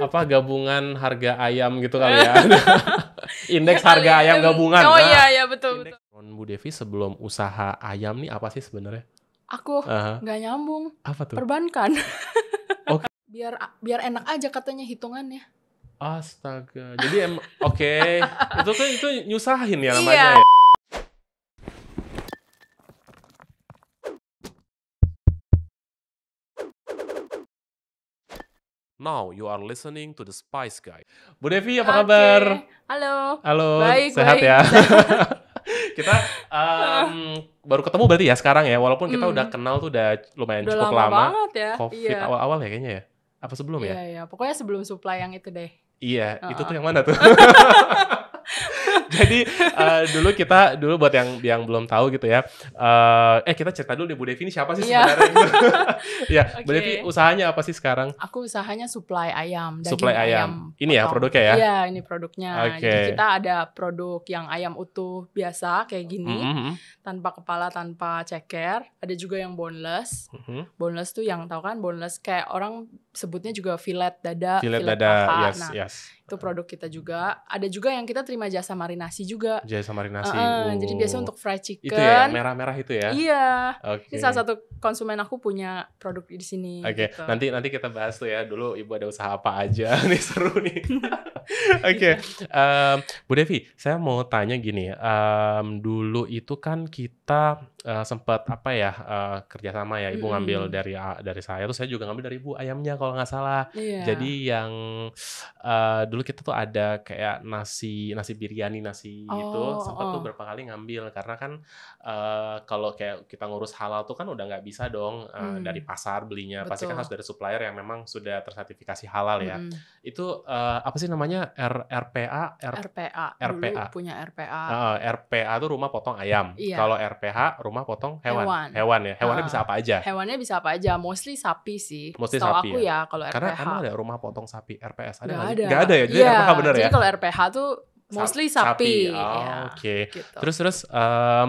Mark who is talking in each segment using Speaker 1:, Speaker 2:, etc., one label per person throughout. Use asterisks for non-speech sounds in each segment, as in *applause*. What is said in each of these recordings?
Speaker 1: apa gabungan harga ayam gitu kali ya. *laughs* *laughs* Indeks iya harga ya, ayam gabungan. Oh nah, iya iya betul indeks. betul. Bu Devi sebelum usaha ayam nih apa sih sebenarnya?
Speaker 2: Aku nggak uh -huh. nyambung. Apa tuh? Perbankan. *laughs* Oke. Okay. Biar biar enak aja katanya hitungannya.
Speaker 1: Astaga. Jadi em oke, okay. itu tuh kan, itu nyusahin ya iya. namanya. Iya. Ya? Now you are listening to the Spice Guy. Bu Devi apa okay. kabar?
Speaker 2: Halo. Halo. Baik. Sehat baik. ya. *laughs* kita um,
Speaker 1: baru ketemu berarti ya sekarang ya. Walaupun kita mm. udah kenal tuh udah lumayan udah cukup lama. lama. Banget ya. Covid awal iya. awal-awal ya kayaknya ya. Apa sebelum yeah, ya?
Speaker 2: Iya, yeah. pokoknya sebelum supply yang itu deh. Iya, uh -uh. itu tuh yang mana tuh? *laughs* *laughs* Jadi
Speaker 1: uh, dulu kita dulu buat yang yang belum tahu gitu ya. Uh, eh kita cerita dulu deh Bu Devi ini siapa sih iya. sebenarnya? *laughs* Iya. Gitu. ya, okay. Bu Devi usahanya apa sih sekarang?
Speaker 2: Aku usahanya supply ayam, supply ayam.
Speaker 1: ayam. Ini ya produknya ya? Iya,
Speaker 2: ini produknya. Okay. Jadi kita ada produk yang ayam utuh biasa kayak gini, mm -hmm. tanpa kepala, tanpa ceker. Ada juga yang boneless. Mm -hmm. Boneless tuh yang tahu kan boneless kayak orang sebutnya juga fillet dada, fillet fillet dada, paha. Yes, nah, yes. itu produk kita juga. Ada juga yang kita terima jasa marinasi juga. Jasa marinasi. Uh, uh, Jadi biasa untuk fried chicken. Itu ya, merah-merah itu ya. Iya. Okay. Ini salah satu konsumen aku punya produk di sini. Oke, okay. gitu. nanti
Speaker 1: nanti kita bahas tuh ya. Dulu ibu ada usaha apa aja? *laughs* nih seru nih. *laughs* Oke, okay. Iya. um, Bu Devi, saya mau tanya gini. Um, dulu itu kan kita kita uh, sempat apa ya uh, kerjasama ya ibu mm ngambil dari ah, dari saya terus saya juga ngambil dari ibu ayamnya kalau nggak salah yeah. jadi yang uh, dulu kita tuh ada kayak nasi nasi biryani nasi gitu, oh, itu sempat oh. tuh berapa kali ngambil karena kan uh, kalau kayak kita ngurus halal tuh kan udah nggak bisa dong uh, mm. dari pasar belinya Betul. pasti kan harus dari supplier yang memang sudah tersertifikasi halal ya mm. itu uh, apa sih namanya R, RPA R,
Speaker 2: RPA RPA dulu punya RPA uh,
Speaker 1: RPA tuh rumah potong ayam yeah. kalau RPA RPH rumah potong hewan. Hewan, hewan ya. Hewannya bisa apa aja?
Speaker 2: Hewannya bisa apa aja. Mostly sapi sih. Mostly Setau sapi. aku ya, ya kalau RPH. Karena emang
Speaker 1: ada rumah potong sapi RPS ada nggak? Ada. nggak ada ya. Jadi yeah, RPH bener ya. Jadi kalau
Speaker 2: RPH tuh mostly sapi. sapi. Oh, ya, Oke. Okay. Gitu.
Speaker 1: Terus terus um,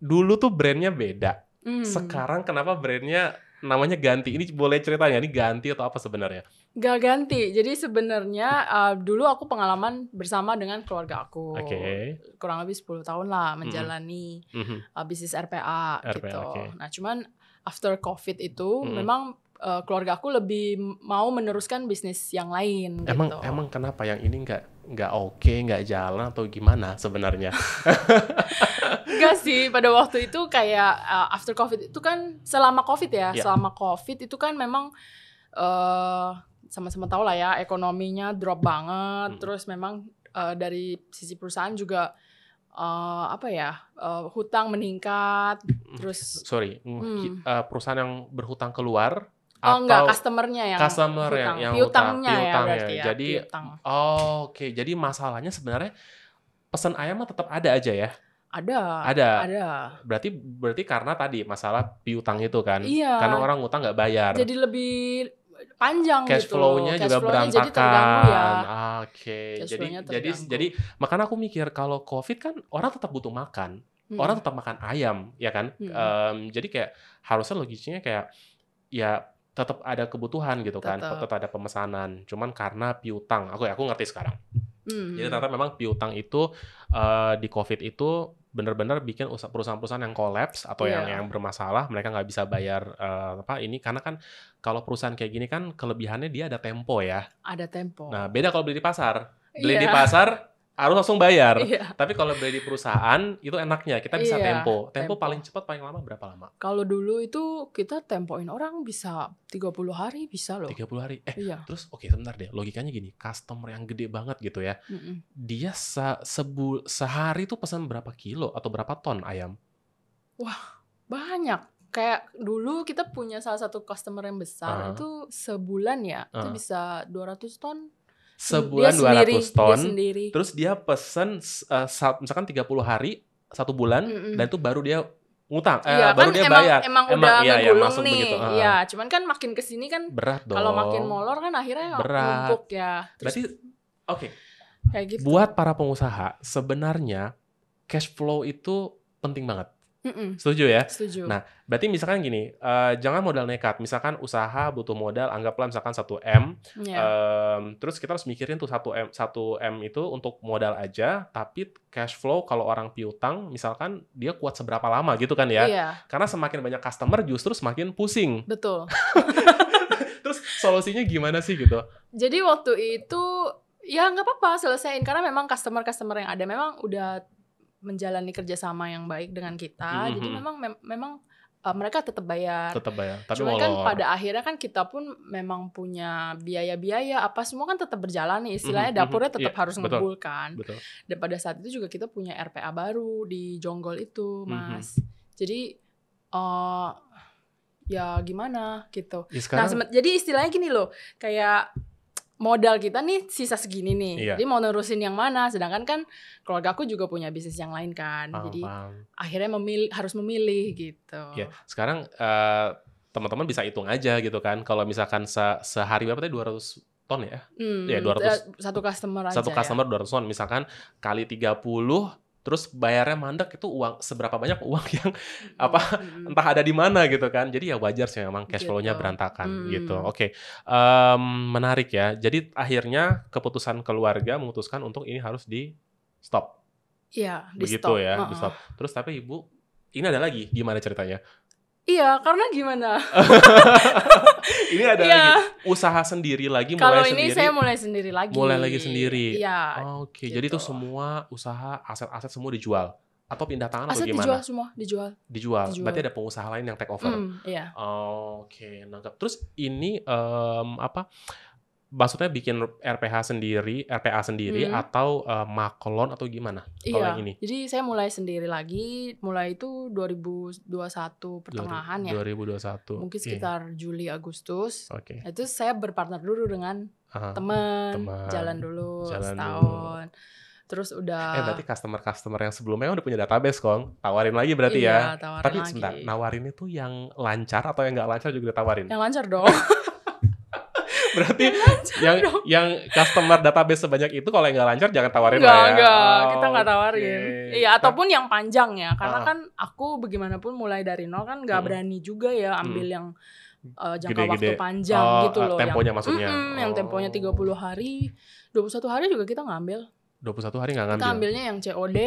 Speaker 1: dulu tuh brandnya beda. Hmm. Sekarang kenapa brandnya namanya ganti. Ini boleh ceritanya ini ganti atau apa sebenarnya?
Speaker 2: Gak ganti. Jadi sebenarnya uh, dulu aku pengalaman bersama dengan keluarga aku. Oke. Okay. Kurang lebih 10 tahun lah menjalani mm -hmm. uh, bisnis RPA, RPA gitu. Okay. Nah, cuman after Covid itu mm -hmm. memang uh, keluarga aku lebih mau meneruskan bisnis yang lain emang, gitu.
Speaker 1: Emang kenapa yang ini enggak? nggak oke, okay, nggak jalan atau gimana sebenarnya?
Speaker 2: Enggak *laughs* sih, pada waktu itu kayak uh, after covid itu kan selama covid ya, yeah. selama covid itu kan memang uh, sama-sama tahu lah ya ekonominya drop banget, hmm. terus memang uh, dari sisi perusahaan juga uh, apa ya uh, hutang meningkat, hmm. terus
Speaker 1: sorry hmm. uh, perusahaan yang berhutang keluar Oh atau enggak, customernya yang customer yang, yang piutangnya utang, ya piutang ya, ya. ya. Jadi oh, oke, okay. jadi masalahnya sebenarnya pesan ayam tetap ada aja ya.
Speaker 2: Ada. Ada. Ada.
Speaker 1: Berarti berarti karena tadi masalah piutang itu kan. Iya. Karena orang utang nggak bayar. Jadi
Speaker 2: lebih panjang cash gitu. flow-nya juga flow berantakan. ya.
Speaker 1: Ah, oke. Okay. Jadi jadi jadi makanya aku mikir kalau Covid kan orang tetap butuh makan. Hmm. Orang tetap makan ayam, ya kan? Hmm. Um, jadi kayak harusnya logisnya kayak ya tetap ada kebutuhan gitu kan, tetap, tetap ada pemesanan. Cuman karena piutang, aku aku ngerti sekarang.
Speaker 2: Mm. Jadi ternyata
Speaker 1: memang piutang itu uh, di COVID itu benar-benar bikin perusahaan-perusahaan yang kolaps atau yeah. yang iya. yang bermasalah, mereka nggak bisa bayar uh, apa ini karena kan kalau perusahaan kayak gini kan kelebihannya dia ada tempo ya.
Speaker 2: Ada tempo.
Speaker 1: Nah beda kalau beli di pasar, beli yeah. di iya. pasar harus langsung bayar. Iya. Tapi kalau beli di perusahaan itu enaknya kita bisa iya, tempo. tempo. Tempo paling cepat paling lama berapa lama?
Speaker 2: Kalau dulu itu kita tempoin orang bisa 30 hari bisa loh. 30 hari. Eh, iya. terus oke okay, sebentar deh.
Speaker 1: Logikanya gini, customer yang gede banget gitu ya. Mm -mm. Dia se sebu sehari tuh pesan berapa kilo atau berapa ton ayam?
Speaker 2: Wah, banyak. Kayak dulu kita punya salah satu customer yang besar uh ah. -huh. itu sebulan ya, uh -huh. itu ah. bisa 200 ton sebulan dia 200 sendiri, ton. Dia
Speaker 1: Terus dia pesen uh, tiga misalkan 30 hari satu bulan mm -mm. dan itu baru dia ngutang eh, iya, kan baru dia emang, bayar emang, emang udah iya, iya, masuk nih begitu. Uh. ya
Speaker 2: cuman kan makin kesini kan berat dong kalau makin molor kan akhirnya berat. numpuk ya Terus, berarti oke okay. kayak gitu buat
Speaker 1: para pengusaha sebenarnya cash flow itu penting banget Mm-mm. Setuju ya? Setuju. Nah, berarti misalkan gini, uh, jangan modal nekat. Misalkan usaha butuh modal, anggaplah misalkan 1M. Yeah. Iya. Um, terus kita harus mikirin tuh 1M, 1M itu untuk modal aja, tapi cash flow kalau orang piutang, misalkan dia kuat seberapa lama gitu kan ya. Yeah. Karena semakin banyak customer justru semakin pusing. Betul. *laughs* terus solusinya gimana sih gitu?
Speaker 2: Jadi waktu itu ya nggak apa-apa selesaiin karena memang customer-customer yang ada memang udah menjalani kerjasama yang baik dengan kita. Mm -hmm. Jadi memang mem memang uh, mereka tetap bayar. Tetap
Speaker 1: bayar. Tapi Cuma kan pada
Speaker 2: akhirnya kan kita pun memang punya biaya-biaya apa semua kan tetap berjalan nih. Istilahnya mm -hmm. dapurnya tetap yeah, harus ngebul kan. Dan pada saat itu juga kita punya RPA baru di Jonggol itu, mhm. Mas. Mm -hmm. Jadi uh, ya gimana gitu. Ya, Nah, jadi istilahnya gini loh, kayak modal kita nih sisa segini nih. Iya. Jadi mau nerusin yang mana? Sedangkan kan keluarga aku juga punya bisnis yang lain kan. Paham, Jadi paham. akhirnya memilih harus memilih gitu.
Speaker 1: Ya, sekarang uh, teman-teman bisa hitung aja gitu kan. Kalau misalkan se sehari berapa tadi 200 ton ya?
Speaker 2: Hmm, ya 200 eh, satu customer aja. Satu ya. customer
Speaker 1: ya? 200 ton misalkan kali 30 terus bayarnya mandek itu uang seberapa banyak uang *laughs* yang hmm, apa hmm. entah ada di mana gitu kan jadi ya wajar sih memang cash flow-nya gitu. berantakan hmm. gitu oke okay. um, menarik ya jadi akhirnya keputusan keluarga memutuskan untuk ini harus di stop
Speaker 2: Iya, di begitu ya uh -uh. di stop
Speaker 1: terus tapi ibu ini ada lagi gimana ceritanya
Speaker 2: Iya, karena gimana?
Speaker 1: *laughs* ini ada iya. lagi usaha sendiri lagi mulai Kalau ini saya mulai sendiri lagi. Mulai lagi sendiri. Iya. Oh, Oke, okay. gitu. jadi itu semua usaha aset-aset semua dijual atau pindah tangan Aset atau gimana? dijual
Speaker 2: semua, dijual.
Speaker 1: Dijual. dijual. Berarti ada pengusaha lain yang take over. Mm, iya. Oke, okay, nangkep. Terus ini um, apa? maksudnya bikin RPH sendiri, RPA sendiri hmm. atau uh, eh, maklon atau gimana? Iya. Kalau yang ini. Jadi
Speaker 2: saya mulai sendiri lagi, mulai itu 2021 pertengahan ya.
Speaker 1: 2021. Mungkin iya. sekitar
Speaker 2: yeah. Juli Agustus. Oke. Okay. Nah, itu saya berpartner dulu dengan
Speaker 1: teman. teman, jalan dulu jalan setahun.
Speaker 2: Dulu. Terus udah Eh berarti
Speaker 1: customer-customer yang sebelumnya udah punya database, Kong. Tawarin lagi berarti ya? iya, ya. Tawarin Tapi lagi. sebentar, nawarin itu yang lancar atau yang nggak lancar juga ditawarin? Yang
Speaker 2: lancar dong. *laughs*
Speaker 1: Berarti yang dong. yang customer database sebanyak itu kalau yang nggak lancar jangan tawarin enggak, lah ya. Enggak, oh, kita nggak
Speaker 2: tawarin. Okay. Iya, nah, ataupun yang panjang ya. Karena uh. kan aku bagaimanapun mulai dari nol kan nggak hmm. berani juga ya ambil hmm. yang uh, jangka Gede -gede. waktu panjang oh, gitu eh, loh. Temponya yang, maksudnya. Mm, oh. Yang temponya 30 hari, 21 hari juga kita ngambil.
Speaker 1: 21 hari nggak ngambil? Kita ambilnya
Speaker 2: yang COD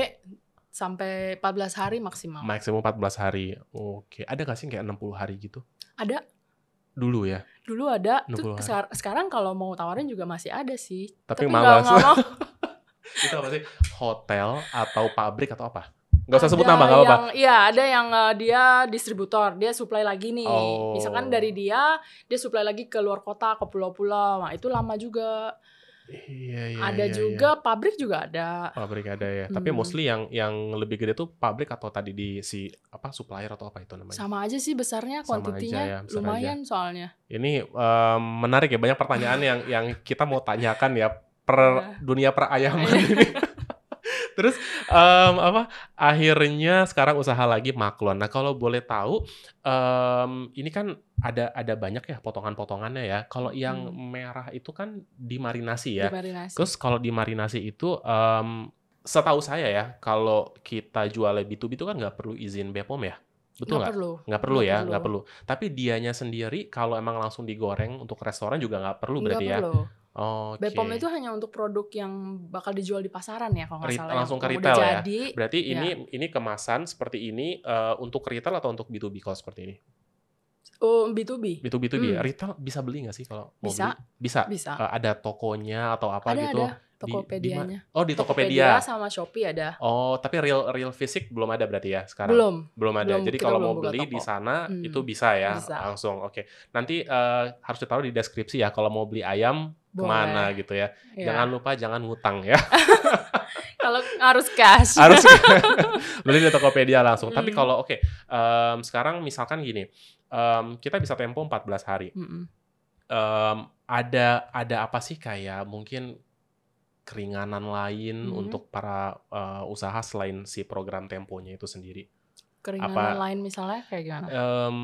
Speaker 2: sampai 14 hari maksimal.
Speaker 1: Maksimum 14 hari. Oke. Ada nggak sih kayak 60 hari gitu? Ada dulu ya
Speaker 2: dulu ada tuh sekar sekarang kalau mau tawarin juga masih ada sih tapi, tapi malas gak, gak mau.
Speaker 1: *laughs* itu apa sih hotel atau pabrik atau apa nggak usah sebut nama, nggak apa
Speaker 2: Iya, ada yang uh, dia distributor, dia supply lagi nih. Oh. Misalkan dari dia, dia supply lagi ke luar kota, ke pulau-pulau. Nah, itu lama juga.
Speaker 1: Iya, iya, ada iya, juga
Speaker 2: iya. pabrik juga ada.
Speaker 1: Pabrik ada ya. Hmm. Tapi mostly yang yang lebih gede tuh pabrik atau tadi di si apa supplier atau apa itu namanya.
Speaker 2: Sama aja sih besarnya kuantitinya ya, besar lumayan aja. soalnya.
Speaker 1: Ini um, menarik ya banyak pertanyaan yang yang kita mau tanyakan ya per iya. dunia per *laughs* ayam iya. ini. Terus um, apa? Akhirnya sekarang usaha lagi maklon. Nah kalau boleh tahu, um, ini kan ada ada banyak ya potongan-potongannya ya. Kalau yang hmm. merah itu kan dimarinasi ya. Dimarinasi. Terus kalau dimarinasi itu um, setahu saya ya, kalau kita jual B2B itu kan nggak perlu izin BPOM ya. Betul nggak? Perlu. Nggak perlu ya, nggak perlu. perlu. Tapi dianya sendiri kalau emang langsung digoreng untuk restoran juga nggak perlu gak berarti ya? perlu. ya. Okay. BPOM
Speaker 2: itu hanya untuk produk yang bakal dijual di pasaran ya kalau nggak salah. Langsung ke retail ya. Jadi, Berarti ini
Speaker 1: ya. ini kemasan seperti ini uh, untuk retail atau untuk B2B kalau seperti ini? Oh B2B. B2B B2B hmm. Retail bisa beli nggak sih kalau mau bisa. beli? Bisa. Bisa. Uh, ada tokonya atau apa ada, gitu? Ada. Tokopedia-nya. Di, di oh, di Tokopedia. Tokopedia
Speaker 2: sama Shopee ada.
Speaker 1: Oh, tapi real real fisik belum ada berarti ya sekarang. Belum. Belum ada. Belum, Jadi kalau mau beli toko. di sana hmm. itu bisa ya bisa. langsung. Oke. Okay. Nanti uh, harus ditaruh di deskripsi ya kalau mau beli ayam boleh. kemana gitu ya. ya. Jangan lupa jangan ngutang ya.
Speaker 2: *laughs* kalau harus cash. harus
Speaker 1: beli *laughs* *laughs* di Tokopedia langsung. Mm. Tapi kalau oke, okay, um, sekarang misalkan gini, um, kita bisa tempo 14 hari. Um, ada ada apa sih kayak mungkin keringanan lain mm untuk para uh, usaha selain si program temponya itu sendiri?
Speaker 2: Keringanan apa, lain misalnya kayak gimana?
Speaker 1: Um,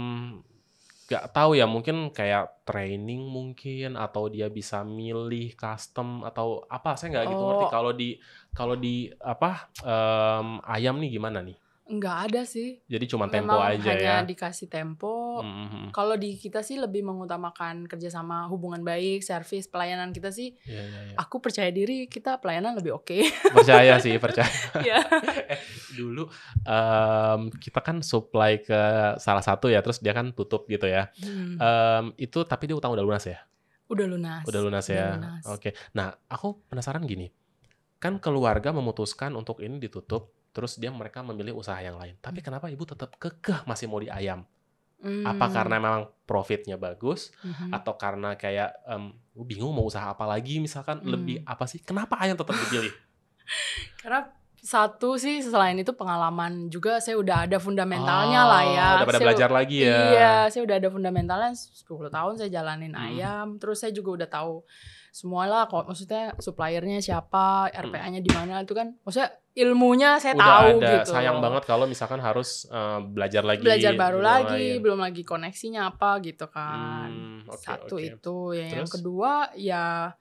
Speaker 1: gak tahu ya mungkin kayak training mungkin atau dia bisa milih custom atau apa saya nggak oh. gitu ngerti oh. kalau di kalau di apa um, ayam nih gimana nih
Speaker 2: Enggak ada sih.
Speaker 1: Jadi cuma tempo Memang aja hanya ya.
Speaker 2: dikasih tempo.
Speaker 1: Mm-hmm. Kalau
Speaker 2: di kita sih lebih mengutamakan kerjasama, hubungan baik, servis, pelayanan kita sih. Yeah, yeah, yeah. Aku percaya diri kita pelayanan lebih oke. Okay. *laughs*
Speaker 1: Percaya sih, percaya. yeah. Iya. *laughs* dulu um, kita kan supply ke salah satu ya, terus dia kan tutup gitu ya. Hmm. Um, itu tapi dia utang udah lunas ya?
Speaker 2: Udah lunas. Udah lunas ya. Oke.
Speaker 1: Okay. Nah, aku penasaran gini. Kan keluarga memutuskan untuk ini ditutup terus dia mereka memilih usaha yang lain. Tapi kenapa ibu tetap kekeh masih mau di ayam? Hmm. Apa karena memang profitnya bagus hmm. atau karena kayak um, bingung mau usaha apa lagi misalkan hmm. lebih apa sih? Kenapa ayam tetap dipilih?
Speaker 2: *laughs* karena satu sih selain itu pengalaman juga saya udah ada fundamentalnya oh, lah ya. Udah pada saya, belajar lagi ya. Iya, saya udah ada fundamentalnya 10 tahun saya jalanin hmm. ayam, terus saya juga udah tahu semualah kok maksudnya suppliernya siapa hmm. RPA-nya di mana itu kan maksudnya ilmunya saya Udah tahu ada. gitu sayang banget
Speaker 1: kalau misalkan harus uh, belajar lagi belajar baru lagi lain.
Speaker 2: belum lagi koneksinya apa gitu kan hmm, okay, satu okay. itu ya yang kedua ya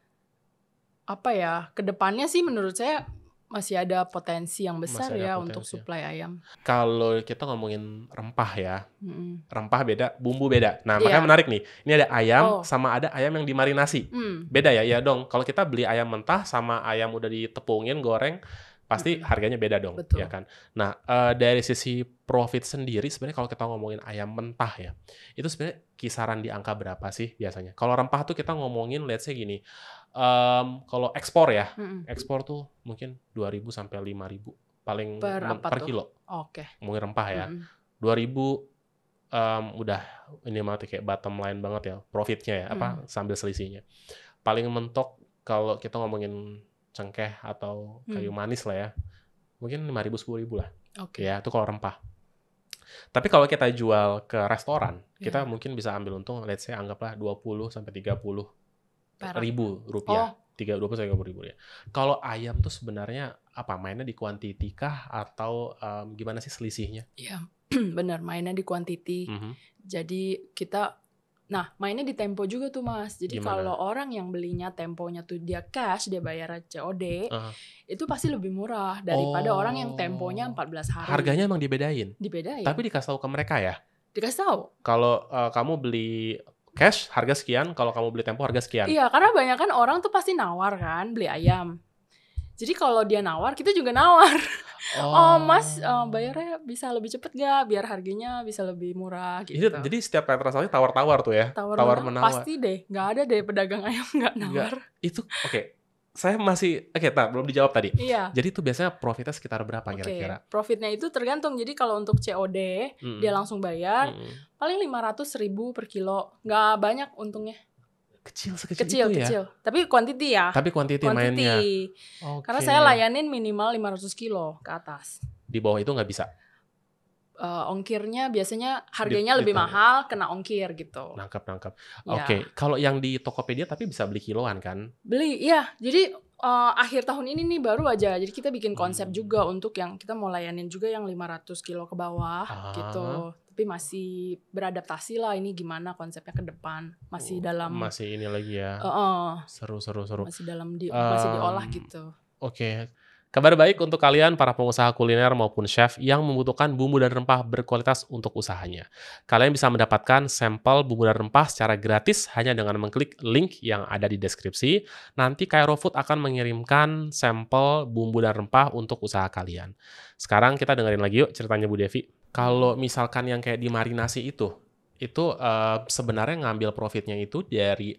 Speaker 2: apa ya kedepannya sih menurut saya masih ada potensi yang besar ya potensi. untuk suplai ayam.
Speaker 1: Kalau kita ngomongin rempah ya, mm. rempah beda, bumbu beda. Nah makanya yeah. menarik nih, ini ada ayam oh. sama ada ayam yang dimarinasi. Mm. Beda ya, ya dong. Kalau kita beli ayam mentah sama ayam udah ditepungin, goreng, pasti mm. harganya beda dong, Betul. ya kan. Nah uh, dari sisi profit sendiri, sebenarnya kalau kita ngomongin ayam mentah ya, itu sebenarnya kisaran di angka berapa sih biasanya? Kalau rempah tuh kita ngomongin, let's say gini um, kalau ekspor ya, hmm. ekspor tuh mungkin 2000 sampai lima ribu paling per, per kilo. Oke. Okay. Mungkin rempah ya. Hmm. 2000 um, udah ini mati ya, kayak bottom line banget ya profitnya ya hmm. apa sambil selisihnya. Paling mentok kalau kita ngomongin cengkeh atau kayu hmm. manis lah ya. Mungkin 5000 ribu lah. Oke. Okay. Ya, itu kalau rempah. Tapi kalau kita jual ke restoran, yeah. kita ya. mungkin bisa ambil untung let's say anggaplah 20 sampai 30 ribu rupiah. Oh. Tiga dua puluh sampai ribu ya Kalau ayam tuh sebenarnya apa mainnya di kuantiti kah atau um, gimana sih selisihnya?
Speaker 2: Iya, *clears throat* benar mainnya di kuantiti. Mm -hmm. Jadi kita Nah, mainnya di tempo juga tuh, Mas. Jadi kalau orang yang belinya temponya tuh dia cash, dia bayar COD, uh. itu pasti lebih murah daripada oh. orang yang temponya 14 hari. Harganya
Speaker 1: emang dibedain?
Speaker 2: Dibedain. Tapi
Speaker 1: dikasih tahu ke mereka ya? Dikasih tahu. Kalau uh, kamu beli cash harga sekian, kalau kamu beli tempo harga sekian. Iya,
Speaker 2: karena banyak kan orang tuh pasti nawar kan beli ayam. Jadi kalau dia nawar, kita juga nawar. *laughs*
Speaker 1: Oh, oh mas oh,
Speaker 2: bayarnya bisa lebih cepet gak? Biar harganya bisa lebih murah gitu. Jadi,
Speaker 1: jadi setiap kayak transaksi tawar-tawar tuh ya? Tawar, tawar menawar. Pasti
Speaker 2: deh, nggak ada deh pedagang ayam nggak nawar.
Speaker 1: Gak. Itu oke. Okay saya masih oke okay, nah, belum dijawab tadi. Iya. Jadi itu biasanya profitnya sekitar berapa kira-kira?
Speaker 2: Profitnya itu tergantung. Jadi kalau untuk COD mm. dia langsung bayar mm. paling ratus ribu per kilo. Nggak banyak untungnya. Kecil sekecil kecil, itu ya? kecil. Tapi kuantiti ya. Tapi kuantiti quantity. mainnya. Okay. Karena saya layanin minimal lima ratus kilo ke atas.
Speaker 1: Di bawah itu nggak bisa
Speaker 2: uh, ongkirnya biasanya harganya di, lebih ya? mahal kena ongkir gitu. Nangkap
Speaker 1: nangkap. Ya. Oke, okay. kalau yang di Tokopedia tapi bisa beli kiloan kan?
Speaker 2: Beli, iya. Jadi uh, akhir tahun ini nih baru aja. Jadi kita bikin konsep hmm. juga untuk yang kita mau layanin juga yang 500 kilo ke bawah gitu. ah. gitu. Tapi masih beradaptasi lah ini gimana konsepnya ke depan. Masih dalam
Speaker 1: Masih ini lagi ya. Uh -uh. Seru seru seru. Masih
Speaker 2: dalam di um, masih diolah gitu.
Speaker 1: Oke. Okay Kabar baik untuk kalian para pengusaha kuliner maupun chef yang membutuhkan bumbu dan rempah berkualitas untuk usahanya. Kalian bisa mendapatkan sampel bumbu dan rempah secara gratis hanya dengan mengklik link yang ada di deskripsi. Nanti Cairo Food akan mengirimkan sampel bumbu dan rempah untuk usaha kalian. Sekarang kita dengerin lagi yuk ceritanya Bu Devi. Kalau misalkan yang kayak di marinasi itu, itu uh, sebenarnya ngambil profitnya itu dari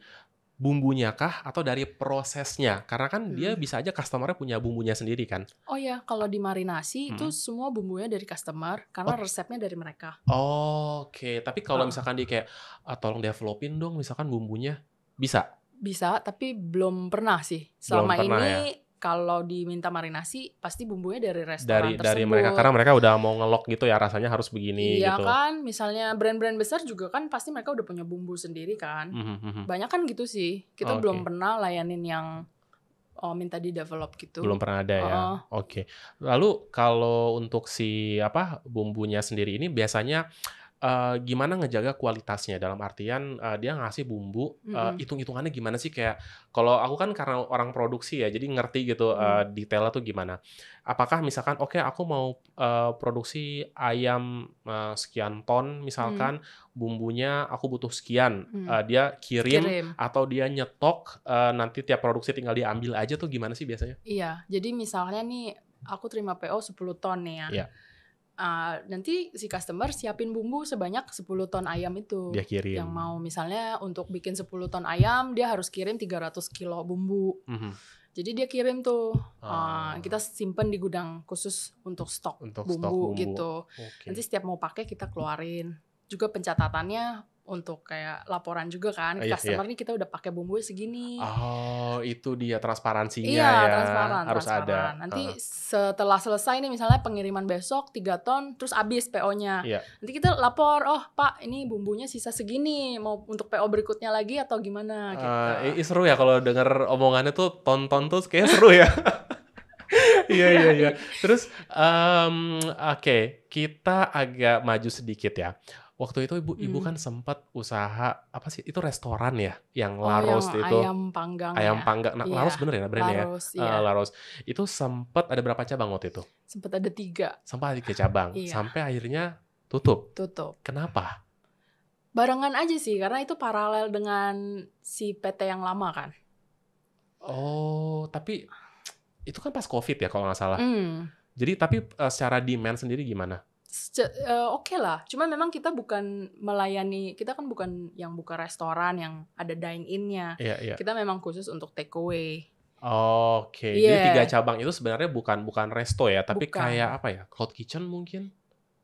Speaker 1: bumbunya kah atau dari prosesnya? Karena kan hmm. dia bisa aja customer punya bumbunya sendiri kan.
Speaker 2: Oh ya, kalau di marinasi hmm. itu semua bumbunya dari customer karena oh. resepnya dari mereka.
Speaker 1: Oh, Oke, okay. tapi kalau oh. misalkan di kayak ah, tolong developin dong misalkan bumbunya, bisa?
Speaker 2: Bisa, tapi belum pernah sih. Selama pernah, ini ya? kalau diminta marinasi pasti bumbunya dari restoran dari, tersebut. Dari mereka karena mereka
Speaker 1: udah mau ngelok gitu ya rasanya harus begini iya gitu.
Speaker 2: kan, misalnya brand-brand besar juga kan pasti mereka udah punya bumbu sendiri kan. Mm -hmm. Banyak kan gitu sih. Kita okay. belum pernah layanin yang oh minta di develop gitu. Belum pernah ada ya. Oke.
Speaker 1: Okay. Lalu kalau untuk si apa bumbunya sendiri ini biasanya uh, gimana ngejaga kualitasnya dalam artian uh, dia ngasih bumbu mm -hmm. hitung-hitungannya gimana sih kayak kalau aku kan karena orang produksi ya jadi ngerti gitu uh, detailnya tuh gimana apakah misalkan oke okay, aku mau uh, produksi ayam uh, sekian ton misalkan mm. bumbunya aku butuh sekian mm. uh, dia kirim, kirim atau dia nyetok uh, nanti tiap produksi tinggal diambil aja tuh gimana sih biasanya
Speaker 2: iya jadi misalnya nih aku terima PO 10 ton nih ya yeah uh, nanti si customer siapin bumbu sebanyak 10 ton ayam itu. Dia kirim. Yang mau misalnya untuk bikin 10 ton ayam dia harus kirim 300 kilo bumbu. Mm -hmm. Jadi dia kirim tuh, ah, ah. kita simpen di gudang khusus untuk stok untuk bumbu, stok bumbu. gitu. Okay. Nanti setiap mau pakai kita keluarin. Juga pencatatannya untuk kayak laporan juga kan oh, iya, customer iya. nih kita udah pakai bumbu segini
Speaker 1: oh itu dia transparansinya iya, ya transparan, harus transparan. ada nanti uh.
Speaker 2: setelah selesai nih misalnya pengiriman besok 3 ton terus habis PO-nya Iya. nanti kita lapor oh Pak ini bumbunya sisa segini mau untuk PO berikutnya lagi atau gimana eh, gitu
Speaker 1: uh, seru ya kalau denger omongannya tuh ton-ton tuh kayak seru ya *laughs* iya iya iya terus um, oke okay, kita agak maju sedikit ya waktu itu ibu hmm. ibu kan sempat usaha apa sih itu restoran ya yang oh, Laros yang itu ayam panggang ayam ya. panggang nah, yeah. Laros iya, bener ya bener Laros, ya yeah. Eh, uh, iya. Laros itu sempat ada berapa cabang waktu itu
Speaker 2: sempat ada tiga
Speaker 1: sempat ada tiga cabang yeah. sampai akhirnya tutup tutup kenapa
Speaker 2: barengan aja sih karena itu paralel dengan si PT yang lama kan
Speaker 1: oh tapi itu kan pas covid ya kalau nggak salah mm. jadi tapi uh, secara demand sendiri gimana
Speaker 2: uh, oke okay lah. Cuma memang kita bukan melayani, kita kan bukan yang buka restoran yang ada dine innya. Yeah, yeah. Kita memang khusus untuk take away.
Speaker 1: Oke, okay. yeah. jadi iya. tiga cabang itu sebenarnya bukan bukan resto ya, tapi bukan. kayak apa ya, cloud kitchen mungkin?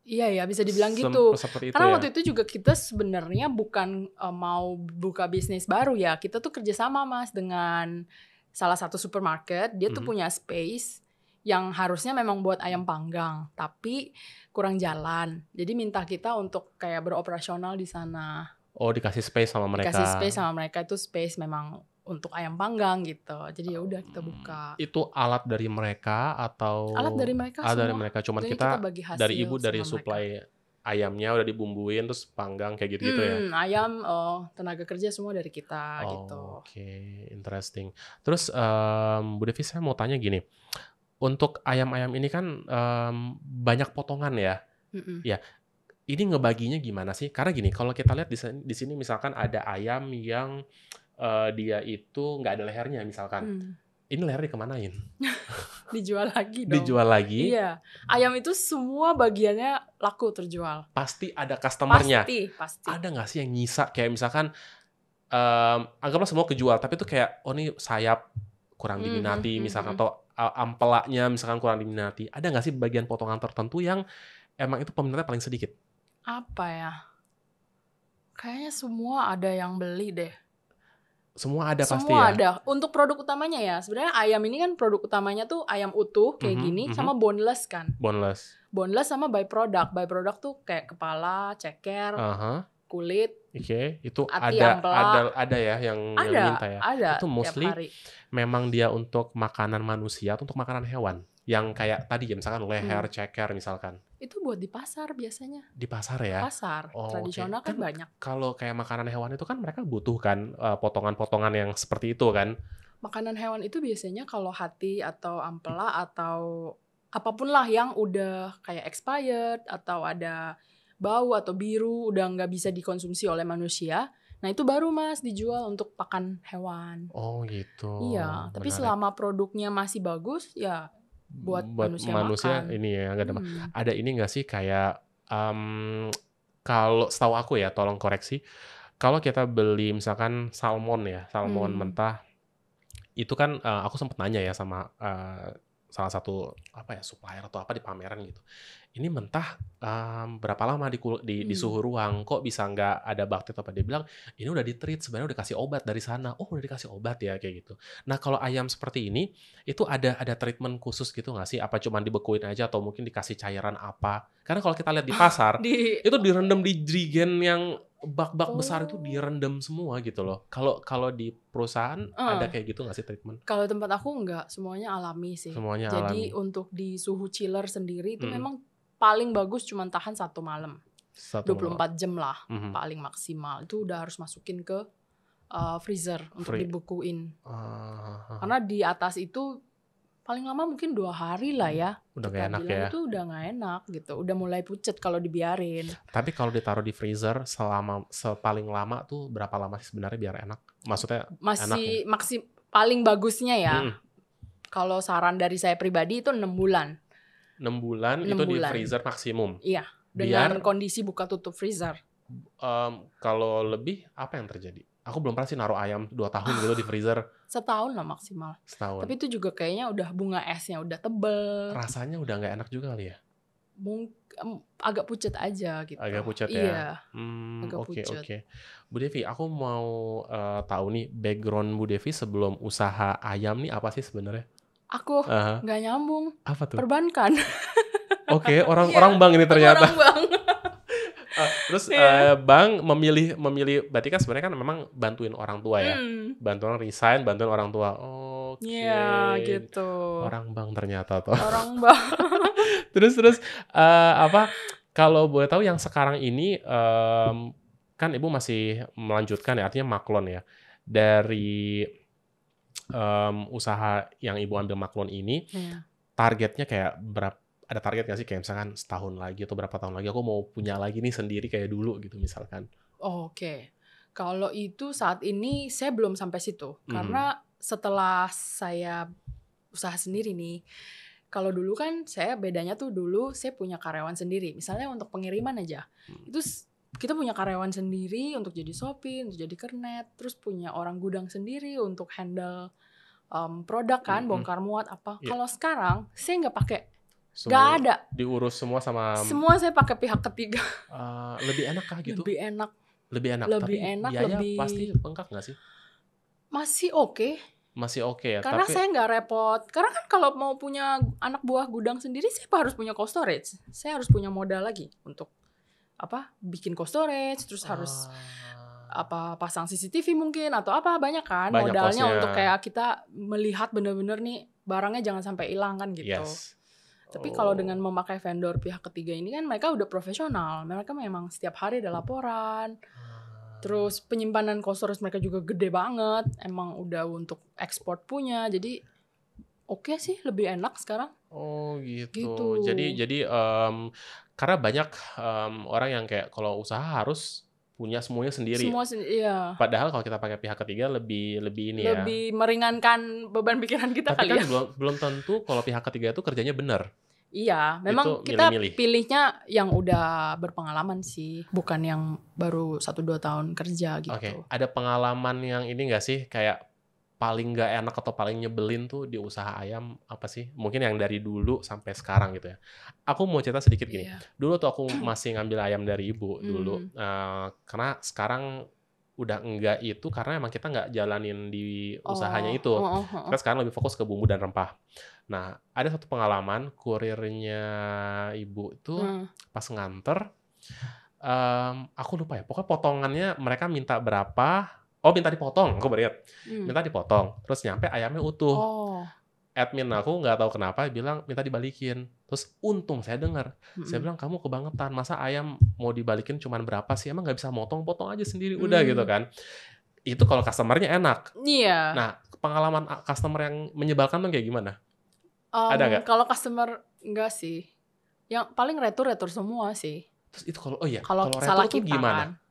Speaker 2: Iya ya bisa dibilang Sem gitu. itu Karena ya? waktu itu juga kita sebenarnya bukan uh, mau buka bisnis baru ya, kita tuh kerjasama mas dengan salah satu supermarket, dia mm -hmm. tuh punya space yang harusnya memang buat ayam panggang tapi kurang jalan jadi minta kita untuk kayak beroperasional di sana
Speaker 1: oh dikasih space sama mereka dikasih space sama
Speaker 2: mereka itu space memang untuk ayam panggang gitu. Jadi ya udah kita hmm, buka.
Speaker 1: Itu alat dari mereka atau alat dari mereka alat ah, dari mereka cuma kita, kita bagi hasil dari ibu dari supply mereka. ayamnya udah dibumbuin terus panggang kayak gitu-gitu ya? hmm, ya.
Speaker 2: ayam oh tenaga kerja semua dari kita oh, gitu.
Speaker 1: Oke, okay. interesting. Terus um, Bu Devi saya mau tanya gini untuk ayam-ayam ini kan um, banyak potongan ya. Mm-mm. Ya, ini ngebaginya gimana sih? Karena gini, kalau kita lihat di sini, misalkan ada ayam yang uh, dia itu nggak ada lehernya misalkan. Mm. Ini leher kemanain? *laughs*
Speaker 2: Dijual lagi dong. Dijual
Speaker 1: lagi. Iya.
Speaker 2: Ayam itu semua bagiannya laku terjual.
Speaker 1: Pasti ada customernya. Pasti,
Speaker 2: pasti. Ada nggak
Speaker 1: sih yang nyisa kayak misalkan um, anggaplah semua kejual, tapi itu kayak oh ini sayap kurang hmm, diminati mm -hmm, misalkan hmm. atau ampelaknya misalkan kurang diminati. Ada nggak sih bagian potongan tertentu yang emang itu peminatnya paling sedikit?
Speaker 2: Apa ya? Kayaknya semua ada yang beli deh.
Speaker 1: Semua ada semua pasti ya. Semua ada.
Speaker 2: Untuk produk utamanya ya. Sebenarnya ayam ini kan produk utamanya tuh ayam utuh kayak mm -hmm, gini mm -hmm. sama boneless kan. Boneless. Boneless sama by product. By product tuh kayak kepala, ceker, uh -huh. kulit,
Speaker 1: Oke, okay, itu Ati ada ada ada ya yang, ada, yang minta ya. Ada, itu mostly memang dia untuk makanan manusia atau untuk makanan hewan yang kayak tadi ya misalkan leher, hmm. ceker misalkan.
Speaker 2: Itu buat di pasar biasanya. Di pasar ya. Pasar. Oh, Tradisional okay. kan, kan banyak. Kalau
Speaker 1: kayak makanan hewan itu kan mereka butuh kan eh, potongan-potongan yang seperti itu kan.
Speaker 2: Makanan hewan itu biasanya kalau hati atau ampela atau apapun lah yang udah kayak expired atau ada bau atau biru udah nggak bisa dikonsumsi oleh manusia, Nah itu baru mas dijual untuk pakan hewan.
Speaker 1: Oh gitu. Iya, tapi selama
Speaker 2: produknya masih bagus ya buat, buat manusia, manusia
Speaker 1: makan. ini ya nggak ada. Hmm. Ada ini nggak sih kayak um, kalau setahu aku ya tolong koreksi kalau kita beli misalkan salmon ya salmon hmm. mentah itu kan uh, aku sempat nanya ya sama uh, salah satu apa ya supplier atau apa di pameran gitu ini mentah um, berapa lama di, di, di hmm. suhu ruang kok bisa nggak ada bakteri atau apa dia bilang ini udah di treat sebenarnya udah kasih obat dari sana oh udah dikasih obat ya kayak gitu nah kalau ayam seperti ini itu ada ada treatment khusus gitu nggak sih apa cuman dibekuin aja atau mungkin dikasih cairan apa karena kalau kita lihat di ah, pasar di... itu direndam di jerigen yang bak-bak oh. besar itu oh. direndam semua gitu loh. Kalau kalau di perusahaan uh. ada ah. kayak gitu nggak sih treatment?
Speaker 2: Kalau tempat aku nggak, semuanya alami sih. Semuanya Jadi alami. untuk di suhu chiller sendiri itu hmm. memang paling bagus cuma tahan satu malam.
Speaker 1: Satu 24 malam.
Speaker 2: jam lah mm -hmm. paling maksimal. Itu udah harus masukin ke uh, freezer untuk Free. dibekuin. Uh, ah. uh, Karena di atas itu paling lama mungkin dua hari lah hmm. ya.
Speaker 1: Udah gak enak ya. Itu
Speaker 2: udah gak enak gitu. Udah mulai pucet kalau dibiarin.
Speaker 1: Tapi kalau ditaruh di freezer selama paling lama tuh berapa lama sih sebenarnya biar enak? Maksudnya masih
Speaker 2: enak ya? paling bagusnya ya. Hmm. Kalau saran dari saya pribadi itu enam bulan.
Speaker 1: 6 bulan 6 itu bulan. di freezer maksimum.
Speaker 2: Iya, dengan Biar, kondisi buka tutup freezer.
Speaker 1: Um, kalau lebih apa yang terjadi? Aku belum pernah sih naruh ayam 2 tahun gitu di freezer.
Speaker 2: *sighs* Setahun lah maksimal.
Speaker 1: Setahun. Tapi itu
Speaker 2: juga kayaknya udah bunga esnya udah tebel. Rasanya
Speaker 1: udah nggak enak juga kali ya?
Speaker 2: Mungkin agak pucat aja gitu. Agak pucat ya. Iya.
Speaker 1: Hmm, agak okay, Oke, okay. Bu Devi, aku mau uh, tahu nih background Bu Devi sebelum usaha ayam nih apa sih sebenarnya?
Speaker 2: Aku nggak uh -huh. nyambung. Apa tuh? Perbankan. *laughs*
Speaker 1: Oke, okay, *laughs* orang yeah, orang bank ini ternyata. Orang bank. uh, *laughs* terus yeah. Iya. uh, bank memilih memilih berarti kan sebenarnya kan memang bantuin orang tua ya. Mm. Bantuan resign, bantuin orang tua. Oh,
Speaker 2: oke. Okay. Iya, yeah, gitu. Orang
Speaker 1: bank ternyata toh. Orang bank. terus terus uh, apa kalau boleh tahu yang sekarang ini um, kan ibu masih melanjutkan ya artinya maklon ya dari um, usaha yang ibu ambil maklon ini yeah. targetnya kayak berapa ada target nggak sih kayak misalkan setahun lagi atau berapa tahun lagi aku mau punya lagi nih sendiri kayak dulu gitu misalkan.
Speaker 2: Oke. Okay. Kalau itu saat ini saya belum sampai situ mm karena setelah saya usaha sendiri nih kalau dulu kan saya bedanya tuh dulu saya punya karyawan sendiri misalnya untuk pengiriman aja hmm. itu kita punya karyawan sendiri untuk jadi Shopee, untuk jadi kernet, terus punya orang gudang sendiri untuk handle um, produk kan, mm -hmm. bongkar muat apa. Yeah. Kalau sekarang saya nggak pakai nggak ada
Speaker 1: diurus semua sama semua
Speaker 2: saya pakai pihak ketiga
Speaker 1: uh, *laughs* lebih enak kah gitu lebih enak lebih enak lebih tapi enak lebih pasti lengkap nggak sih
Speaker 2: masih oke okay.
Speaker 1: masih oke okay ya karena tapi... saya
Speaker 2: nggak repot karena kan kalau mau punya anak buah gudang sendiri saya harus punya cold storage saya harus punya modal lagi untuk apa bikin cold storage terus harus ah. apa pasang CCTV mungkin atau apa banyak kan banyak modalnya kosnya. untuk kayak kita melihat bener-bener nih barangnya jangan sampai hilang kan gitu. Yes.
Speaker 1: Tapi oh. kalau dengan
Speaker 2: memakai vendor pihak ketiga ini kan mereka udah profesional. Mereka memang setiap hari ada laporan. Ah. Terus penyimpanan kosoris mereka juga gede banget. Emang udah untuk ekspor punya. Jadi oke okay sih, lebih enak sekarang.
Speaker 1: Oh gitu. gitu. Jadi jadi um, karena banyak um, orang yang kayak kalau usaha harus punya semuanya sendiri. Semua
Speaker 2: sendiri, iya.
Speaker 1: Padahal kalau kita pakai pihak ketiga lebih lebih ini lebih ya. Lebih
Speaker 2: meringankan beban pikiran kita Tapi kali kan ya. belum
Speaker 1: belum tentu kalau pihak ketiga itu kerjanya benar.
Speaker 2: Iya, memang itu kita milih -milih. pilihnya yang udah berpengalaman sih, bukan yang baru satu dua tahun kerja gitu. Oke,
Speaker 1: okay. ada pengalaman yang ini enggak sih kayak paling gak enak atau paling nyebelin tuh di usaha ayam apa sih? Mungkin yang dari dulu sampai sekarang gitu ya. Aku mau cerita sedikit gini. Yeah. Dulu tuh aku masih ngambil ayam dari ibu hmm. dulu. Uh, karena sekarang udah enggak itu karena emang kita nggak jalanin di usahanya oh, itu. Oh, oh, oh, Kita sekarang lebih fokus ke bumbu dan rempah. Nah, ada satu pengalaman kurirnya ibu itu mm. pas nganter um, aku lupa ya. Pokoknya potongannya mereka minta berapa oh minta dipotong aku beriat hmm. minta dipotong terus nyampe ayamnya utuh oh. admin aku nggak tahu kenapa bilang minta dibalikin terus untung saya dengar hmm. saya bilang kamu kebangetan masa ayam mau dibalikin cuman berapa sih emang nggak bisa motong potong aja sendiri udah hmm. gitu kan itu kalau customernya enak iya nah pengalaman customer yang menyebalkan tuh kayak gimana
Speaker 2: um, ada nggak kalau customer enggak sih yang paling retur retur semua sih
Speaker 1: terus itu kalau oh iya kalau salah kita gimana kan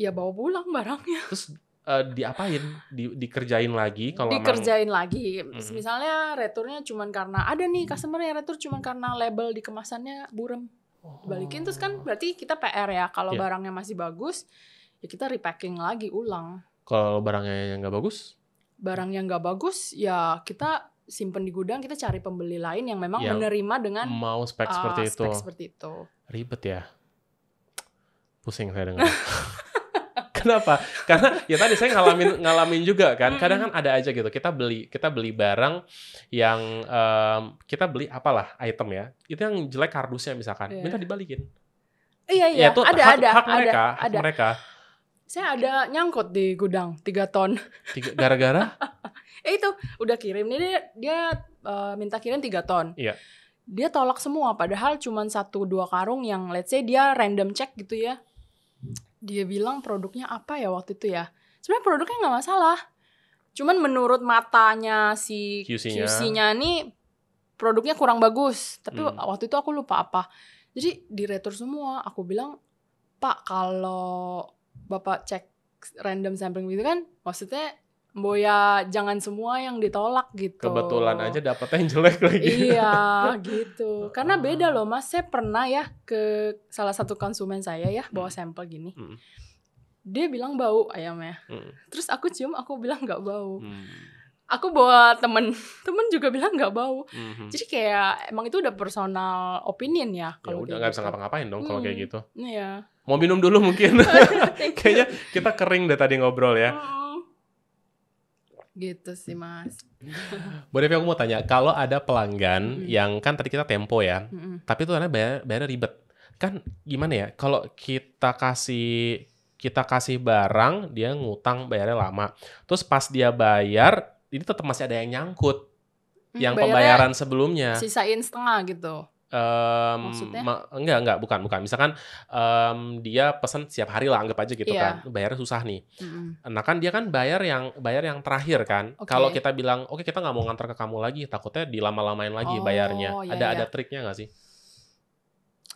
Speaker 2: ya bawa pulang barangnya terus
Speaker 1: uh, diapain di, dikerjain lagi kalau dikerjain
Speaker 2: emang... lagi hmm misalnya returnya cuma karena ada nih customer yang retur cuma karena label di kemasannya burem oh. balikin terus kan oh. berarti kita PR ya kalau yeah. barangnya masih bagus ya kita repacking lagi ulang
Speaker 1: kalau barangnya yang nggak bagus
Speaker 2: barang yang nggak bagus ya kita simpen di gudang kita cari pembeli lain yang memang yang menerima dengan
Speaker 1: mau spek uh, seperti itu spek seperti itu ribet ya pusing saya dengan. *laughs* Kenapa? Karena ya tadi saya ngalamin ngalamin juga kan. Kadang kan ada aja gitu. Kita beli kita beli barang yang um, kita beli apalah item ya. Itu yang jelek kardusnya misalkan. Yeah. Minta dibalikin.
Speaker 2: Iya iya. Yaitu ada hak, ada hak mereka. Ada, hak ada. mereka. Saya ada nyangkut di gudang 3 ton.
Speaker 1: Gara-gara? *laughs*
Speaker 2: Eh itu udah kirim nih dia, dia uh, minta kirim 3 ton. Iya. Dia tolak semua padahal cuma satu dua karung yang let's say dia random check gitu ya dia bilang produknya apa ya waktu itu ya sebenarnya produknya nggak masalah cuman menurut matanya si QC-nya, qc nih produknya kurang bagus tapi hmm. waktu itu aku lupa apa jadi diretur semua aku bilang pak kalau bapak cek random sampling gitu kan maksudnya Boya jangan semua yang ditolak gitu. Kebetulan aja
Speaker 1: dapetnya yang jelek lagi. iya *laughs*
Speaker 2: gitu. Karena beda loh mas. Saya pernah ya ke salah satu konsumen saya ya bawa hmm. sampel gini. Hmm. Dia bilang bau ayamnya. Hmm. Terus aku cium aku bilang nggak bau. Hmm. Aku bawa temen, *laughs* temen juga bilang nggak bau. Jadi kayak emang itu udah personal opinion ya. ya udah nggak
Speaker 1: bisa gitu. ngapa-ngapain dong kalau kayak gitu. Iya. Mau minum dulu mungkin. *laughs* Kayaknya kita kering deh tadi ngobrol ya.
Speaker 2: Oh. Gitu sih mas. *laughs*
Speaker 1: Bu Devi aku mau tanya, kalau ada pelanggan mm. yang kan tadi kita tempo ya, mm -mm. tapi itu karena bayar, bayar ribet. Kan gimana ya, kalau kita kasih kita kasih barang, dia ngutang bayarnya lama. Terus pas dia bayar, ini tetap masih ada yang nyangkut. Mm, yang bayarnya, pembayaran sebelumnya.
Speaker 2: Sisain setengah gitu.
Speaker 1: Um, Maksudnya? enggak, enggak, bukan, bukan. Misalkan um, dia pesan setiap hari lah, anggap aja gitu yeah. kan. Bayarnya susah nih. Mm-hmm. Nah kan dia kan bayar yang bayar yang terakhir kan. Okay. Kalau kita bilang, oke okay, kita nggak mau ngantar ke kamu lagi, takutnya dilama-lamain lagi oh, bayarnya. Iya, ada iya. ada triknya nggak sih?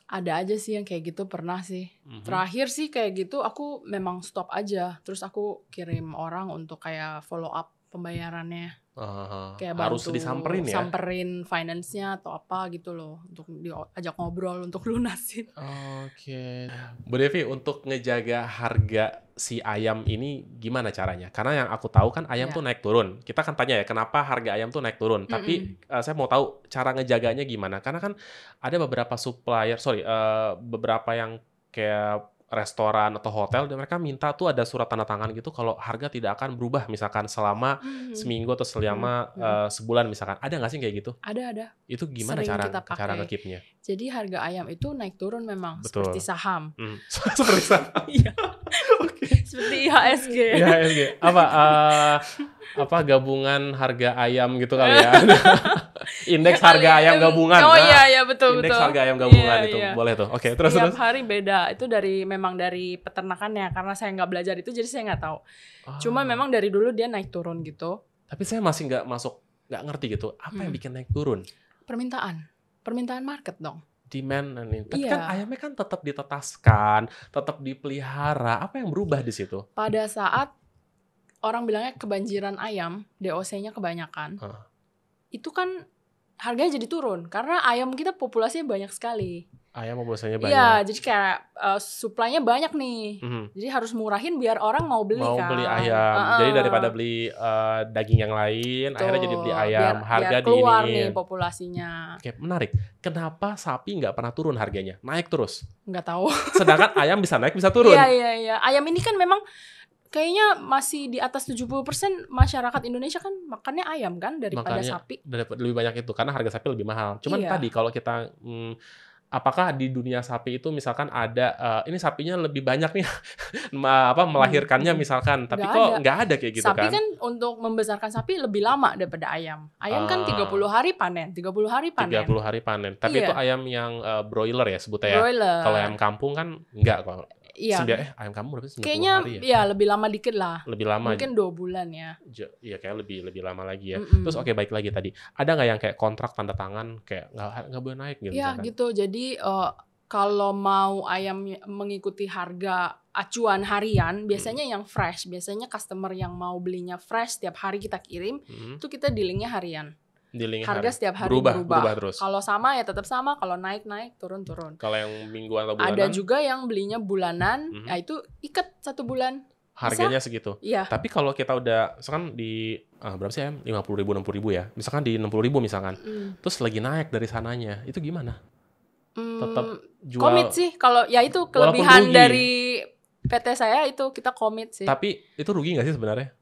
Speaker 2: Ada aja sih yang kayak gitu pernah sih. Mm-hmm. Terakhir sih kayak gitu, aku memang stop aja. Terus aku kirim orang untuk kayak follow up pembayarannya. Uh, kayak bantu, harus disamperin ya samperin finance-nya atau apa gitu loh untuk diajak ngobrol untuk *laughs* lunasin. Oke. Okay.
Speaker 1: Bu Devi untuk ngejaga harga si ayam ini gimana caranya? Karena yang aku tahu kan ayam yeah. tuh naik turun. Kita kan tanya ya kenapa harga ayam tuh naik turun. Mm -hmm. Tapi uh, saya mau tahu cara ngejaganya gimana. Karena kan ada beberapa supplier, sorry, uh, beberapa yang kayak restoran atau hotel dan mereka minta tuh ada surat tanda tangan gitu kalau harga tidak akan berubah misalkan selama hmm. seminggu atau selama hmm. uh, sebulan misalkan ada nggak sih kayak gitu ada ada itu gimana Sering cara cara ngekipnya
Speaker 2: jadi harga ayam itu naik turun memang Betul. seperti saham hmm. *laughs* seperti saham iya okay. Seperti IHSG. IHSG.
Speaker 1: Apa uh, apa gabungan harga ayam gitu kali ya? *laughs* Indeks harga ayam gabungan. Oh iya nah, iya betul indeks betul. Indeks harga ayam iya, gabungan itu iya. boleh tuh. Oke, okay, terus Setiap terus. hari
Speaker 2: beda. Itu dari memang dari peternakannya karena saya nggak belajar itu jadi saya nggak tahu. Ah. Cuma memang dari dulu dia naik turun gitu.
Speaker 1: Tapi saya masih nggak masuk nggak ngerti gitu. Apa hmm. yang bikin naik turun?
Speaker 2: Permintaan. Permintaan market dong
Speaker 1: demand dan ini. Tapi yeah. kan ayamnya kan tetap ditetaskan, tetap dipelihara. Apa yang berubah di situ?
Speaker 2: Pada saat orang bilangnya kebanjiran ayam, DOC-nya kebanyakan. Huh. Itu kan harganya jadi turun karena ayam kita populasinya banyak sekali.
Speaker 1: Ayam populasinya iya, banyak. Iya,
Speaker 2: jadi kayak uh, eh, suplainya banyak nih. Mm-hmm. Jadi harus murahin biar orang mau beli mau kan. Mau beli ayam. Uh-uh. Jadi daripada
Speaker 1: beli uh, daging yang lain, Tuh. akhirnya jadi beli ayam. Biar, Harga biar keluar diinin. nih
Speaker 2: populasinya.
Speaker 1: Oke, menarik. Kenapa sapi nggak pernah turun harganya? Naik terus. Nggak tahu. Sedangkan *laughs* ayam bisa naik bisa turun. Iya
Speaker 2: iya iya. Ayam ini kan memang kayaknya masih di atas 70% masyarakat Indonesia kan makannya ayam kan daripada Makanya, sapi.
Speaker 1: Daripada lebih banyak itu karena harga sapi lebih mahal. Cuman iya. tadi kalau kita hmm, apakah di dunia sapi itu misalkan ada uh, ini sapinya lebih banyak nih *laughs* apa hmm, melahirkannya hmm. misalkan tapi gak kok nggak ada. ada kayak gitu sapi kan. Sapi kan
Speaker 2: untuk membesarkan sapi lebih lama daripada ayam. Ayam kan ah, kan 30 hari panen, 30 hari panen. 30
Speaker 1: hari panen. Tapi iya. itu ayam yang uh, broiler ya sebutnya. Ya? Broiler. Kalau ayam kampung kan enggak kok. Iya. Sembilan, eh ayam kamu berapa? Kayaknya hari ya? ya
Speaker 2: lebih lama dikit lah. Lebih lama. Mungkin ya? dua bulan ya.
Speaker 1: Iya kayak lebih lebih lama lagi ya. Mm -mm. Terus oke okay, baik lagi tadi. Ada nggak yang kayak kontrak tanda tangan kayak nggak nggak boleh naik gitu? Iya
Speaker 2: gitu. Jadi uh, kalau mau ayam mengikuti harga acuan harian, hmm. biasanya hmm. yang fresh, biasanya customer yang mau belinya fresh tiap hari kita kirim, hmm. itu kita dealingnya harian.
Speaker 1: Dealing harga hari. setiap hari berubah, berubah. berubah terus. Kalau
Speaker 2: sama ya tetap sama, kalau naik naik, turun turun.
Speaker 1: Kalau yang mingguan atau bulanan? Ada juga
Speaker 2: yang belinya bulanan, mm -hmm. ya itu ikat satu bulan. Harganya segitu.
Speaker 1: Iya. Tapi kalau kita udah misalkan di ah, berapa sih ya? lima puluh ribu, enam puluh ribu ya. Misalkan di enam puluh ribu misalkan. Mm. Terus lagi naik dari sananya, itu gimana?
Speaker 2: Mm, tetap jual Komit sih kalau ya itu kelebihan dari PT saya itu kita komit sih. Tapi
Speaker 1: itu rugi nggak sih sebenarnya?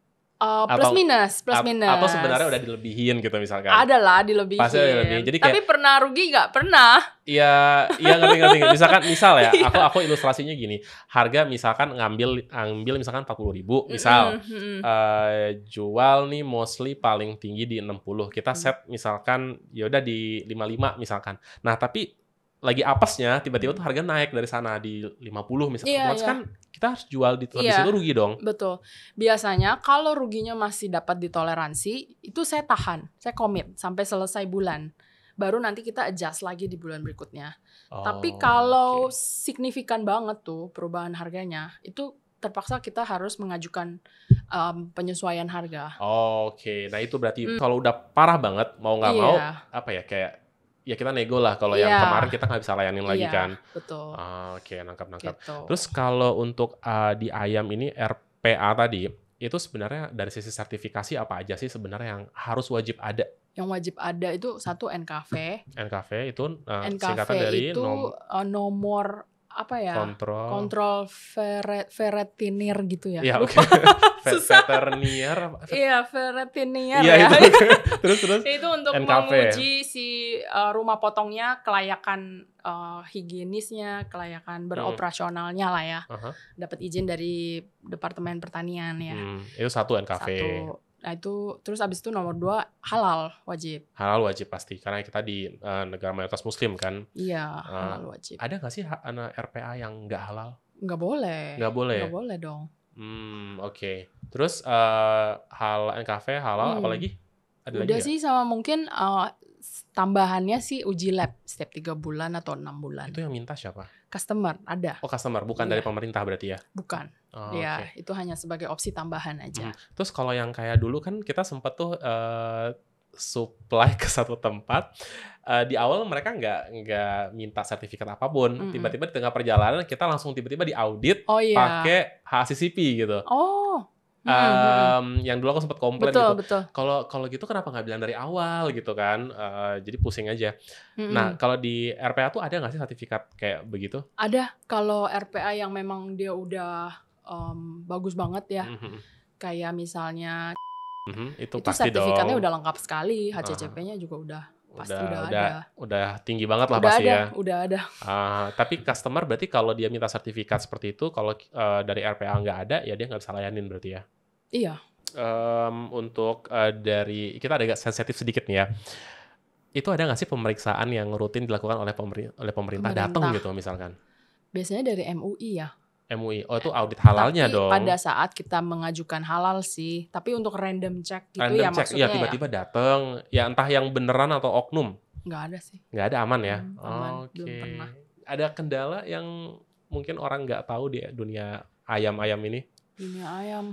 Speaker 2: Uh, plus atau, minus, plus minus. Atau sebenarnya udah
Speaker 1: dilebihin gitu misalkan. Ada
Speaker 2: lah dilebihin. Pasti dilebihin. Jadi kayak, Tapi pernah rugi nggak? Pernah.
Speaker 1: Iya, iya ngerti ngerti. Misalkan misal ya, *laughs* iya. aku aku ilustrasinya gini. Harga misalkan ngambil ngambil misalkan 40 ribu, misal mm -hmm. uh, jual nih mostly paling tinggi di 60. Kita mm. set misalkan ya udah di 55 misalkan. Nah, tapi lagi apesnya tiba-tiba tuh harga naik dari sana di 50 misalnya yeah, yeah. kan kita harus jual di yeah, situ rugi dong.
Speaker 2: Betul. Biasanya kalau ruginya masih dapat ditoleransi, itu saya tahan, saya komit sampai selesai bulan. Baru nanti kita adjust lagi di bulan berikutnya. Oh, Tapi kalau okay. signifikan banget tuh perubahan harganya, itu terpaksa kita harus mengajukan um, penyesuaian harga.
Speaker 1: Oh, Oke, okay. nah itu berarti mm. kalau udah parah banget mau nggak yeah. mau apa ya kayak ya kita nego lah kalau yeah. yang iya. kemarin kita nggak bisa layanin lagi iya, kan. Betul. Ah, oke, okay, nangkap nangkap. Gitu. Terus kalau untuk uh, di ayam ini RPA tadi itu sebenarnya dari sisi sertifikasi apa aja sih sebenarnya yang harus wajib ada?
Speaker 2: Yang wajib ada itu satu NKV.
Speaker 1: NKV itu uh, ah, NKV singkatan dari itu nom
Speaker 2: eh, nomor apa ya kontrol kontrol ferret ferretinir gitu ya, ya lupa okay. *laughs* susah
Speaker 1: iya ferretinir ya, ya. Itu, *laughs* terus terus
Speaker 2: itu untuk NKV. menguji si uh, rumah potongnya kelayakan uh, higienisnya kelayakan hmm. beroperasionalnya lah ya uh -huh. dapat izin dari departemen pertanian ya
Speaker 1: hmm, itu satu NKV satu
Speaker 2: Nah itu terus abis itu nomor dua halal wajib.
Speaker 1: Halal wajib pasti karena kita di uh, negara mayoritas muslim kan. Iya uh, halal wajib. Ada nggak sih anak RPA yang nggak halal? Nggak boleh. Nggak boleh. Nggak boleh dong. Hmm oke. Okay. Terus uh, hal NKV halal hmm. apalagi? Ada Udah lagi sih
Speaker 2: gak? sama mungkin uh, tambahannya sih uji lab setiap tiga bulan atau enam bulan. Itu yang minta siapa? customer ada. Oh customer, bukan ya. dari iya.
Speaker 1: pemerintah berarti ya?
Speaker 2: Bukan. Oh, ya okay. itu hanya sebagai opsi tambahan aja. Hmm.
Speaker 1: Terus kalau yang kayak dulu kan kita sempat tuh uh, supply ke satu tempat uh, di awal mereka nggak nggak minta sertifikat apapun mm-hmm. tiba-tiba di tengah perjalanan kita langsung tiba-tiba diaudit oh, iya. pakai HACCP gitu
Speaker 2: oh Um,
Speaker 1: yang dulu aku sempat komplain betul, gitu. Kalau kalau gitu kenapa nggak bilang dari awal gitu kan? Uh, jadi pusing aja. Hmm. Nah kalau di RPA tuh ada nggak sih sertifikat kayak begitu?
Speaker 2: Ada. Kalau RPA yang memang dia udah um, bagus banget ya. Hmm. Kayak misalnya
Speaker 1: Mm -hmm, itu, itu pasti sertifikatnya dong.
Speaker 2: udah lengkap sekali, HCCP-nya ah. juga udah pasti udah udah ada.
Speaker 1: udah tinggi banget lah udah pasti ada, ya. Udah ada. Uh, tapi customer berarti kalau dia minta sertifikat seperti itu, kalau uh, dari RPA nggak ada, ya dia nggak bisa layanin berarti ya. Iya. Um, untuk uh, dari kita ada agak sensitif sedikit nih ya. Itu ada nggak sih pemeriksaan yang rutin dilakukan oleh pemerintah, oleh pemerintah, datang gitu misalkan?
Speaker 2: Biasanya dari MUI ya.
Speaker 1: MUI. Oh, itu eh, audit halalnya Tapi dong. pada
Speaker 2: saat kita mengajukan halal sih, tapi untuk random check gitu random ya check. Iya, maksudnya. Iya, tiba-tiba
Speaker 1: ya? dateng, ya entah yang beneran atau oknum. Nggak ada sih. Nggak ada aman ya. Hmm, aman, Oke. Okay. Ada kendala yang mungkin orang nggak tahu di dunia ayam-ayam ini? Dunia
Speaker 2: ayam.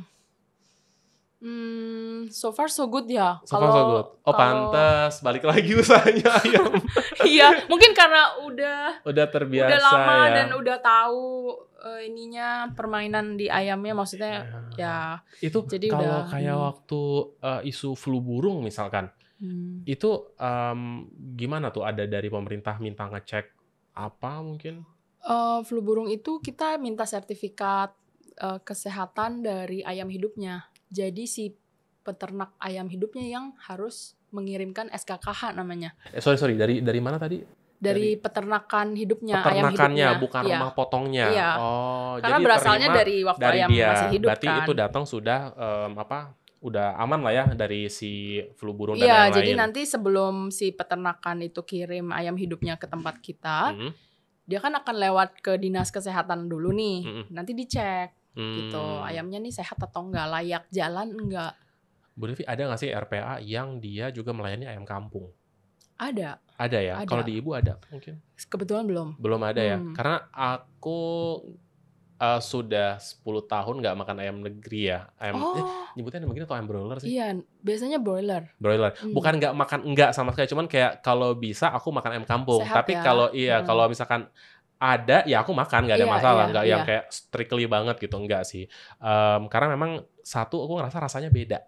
Speaker 2: Hmm, so far so good ya. So far so good. Oh, pantas
Speaker 1: balik lagi *laughs* usahanya ayam.
Speaker 2: *laughs* iya, mungkin karena udah
Speaker 1: udah terbiasa udah lama ya. dan
Speaker 2: udah tahu uh, ininya permainan di ayamnya maksudnya ya, ya itu jadi kalau udah, kayak hmm.
Speaker 1: waktu uh, isu flu burung misalkan hmm. itu um, gimana tuh ada dari pemerintah minta ngecek apa mungkin
Speaker 2: uh, flu burung itu kita minta sertifikat uh, kesehatan dari ayam hidupnya jadi si peternak ayam hidupnya yang harus mengirimkan SKKH namanya.
Speaker 1: Eh, sorry sorry dari dari mana tadi?
Speaker 2: dari, peternakan hidupnya peternakannya ayam hidupnya. bukan iya. rumah potongnya iya.
Speaker 1: oh karena jadi berasalnya dari waktu dari ayam dia. masih hidup berarti kan itu datang sudah um, apa udah aman lah ya dari si flu burung dan lain-lain. Iya, jadi nanti
Speaker 2: sebelum si peternakan itu kirim ayam hidupnya ke tempat kita, -hmm. dia kan akan lewat ke dinas kesehatan dulu nih. -hmm. Nanti dicek gitu, -hmm. gitu ayamnya nih sehat atau enggak, layak jalan enggak.
Speaker 1: Bu Devi ada nggak sih RPA yang dia juga melayani ayam kampung? Ada. Ada ya. Kalau di ibu ada mungkin.
Speaker 2: Kebetulan belum. Belum
Speaker 1: ada ya? hmm. ya. Karena aku uh, sudah 10 tahun nggak makan ayam negeri ya. Ayam eh, oh. eh, nyebutnya ayam negeri atau ayam broiler sih?
Speaker 2: Iya, biasanya broiler.
Speaker 1: Broiler. Hmm. Bukan nggak makan enggak sama sekali, cuman kayak kalau bisa aku makan ayam kampung. Sehat Tapi ya. kalau iya, hmm. kalau misalkan ada ya aku makan nggak ada iya, masalah iya, nggak iya, iya. yang kayak strictly banget gitu enggak sih um, karena memang satu aku ngerasa rasanya beda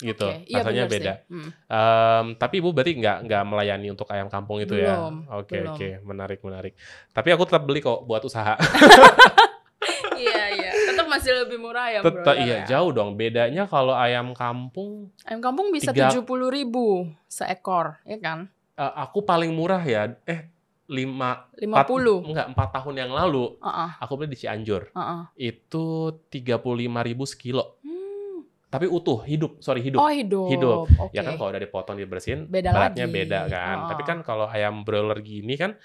Speaker 1: gitu okay. iya, rasanya beda. Hmm. Um, tapi ibu berarti nggak nggak melayani untuk ayam kampung itu ya? belum, ya? Oke okay, oke okay. menarik menarik. Tapi aku tetap beli kok buat usaha. *laughs*
Speaker 2: iya iya tetap masih lebih murah ya tetap ya? iya ya.
Speaker 1: jauh dong bedanya kalau ayam kampung
Speaker 2: ayam kampung bisa tujuh puluh ribu seekor ya kan?
Speaker 1: Uh, aku paling murah ya eh lima lima puluh enggak empat tahun yang lalu uh -uh. aku beli di Cianjur uh -uh. itu tiga puluh lima ribu sekilo tapi utuh hidup sorry hidup oh hidup hidup okay. ya kan kalau udah dipotong dibersihin beda beratnya lagi. beda kan oh. tapi kan kalau ayam broiler gini kan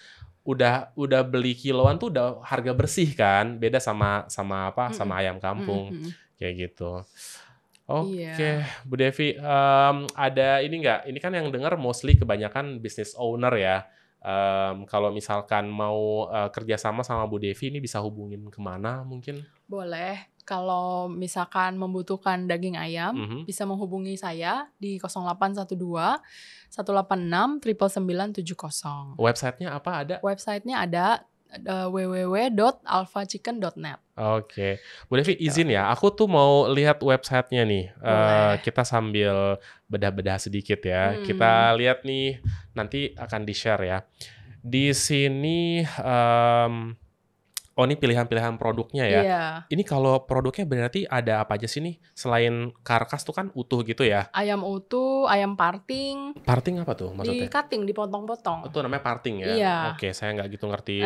Speaker 1: udah udah beli kiloan tuh udah harga bersih kan beda sama sama apa mm -mm. sama ayam kampung mm -mm. kayak gitu iya.
Speaker 2: Oke, okay. yeah.
Speaker 1: Bu Devi, um, ada ini nggak? Ini kan yang dengar mostly kebanyakan business owner ya. Um, kalau misalkan mau uh, kerjasama sama Bu Devi, ini bisa hubungin kemana mungkin?
Speaker 2: Boleh kalau misalkan membutuhkan daging ayam mm -hmm. bisa menghubungi saya di 0812 186 triple Websitenya apa ada? Websitenya ada uh, e, www.alphachicken.net.
Speaker 1: Oke, okay. Bu Devi gitu. izin ya, aku tuh mau lihat websitenya nih. Uh, kita sambil bedah-bedah sedikit ya. Hmm. Kita lihat nih, nanti akan di share ya. Di sini um, oh ini pilihan-pilihan produknya ya. Yeah. Ini kalau produknya berarti ada apa aja sih nih? Selain karkas tuh kan utuh gitu ya?
Speaker 2: Ayam utuh, ayam parting.
Speaker 1: Parting apa tuh maksudnya? Di
Speaker 2: cutting, dipotong-potong.
Speaker 1: Itu oh, namanya parting ya? Iya. Oke, saya nggak gitu ngerti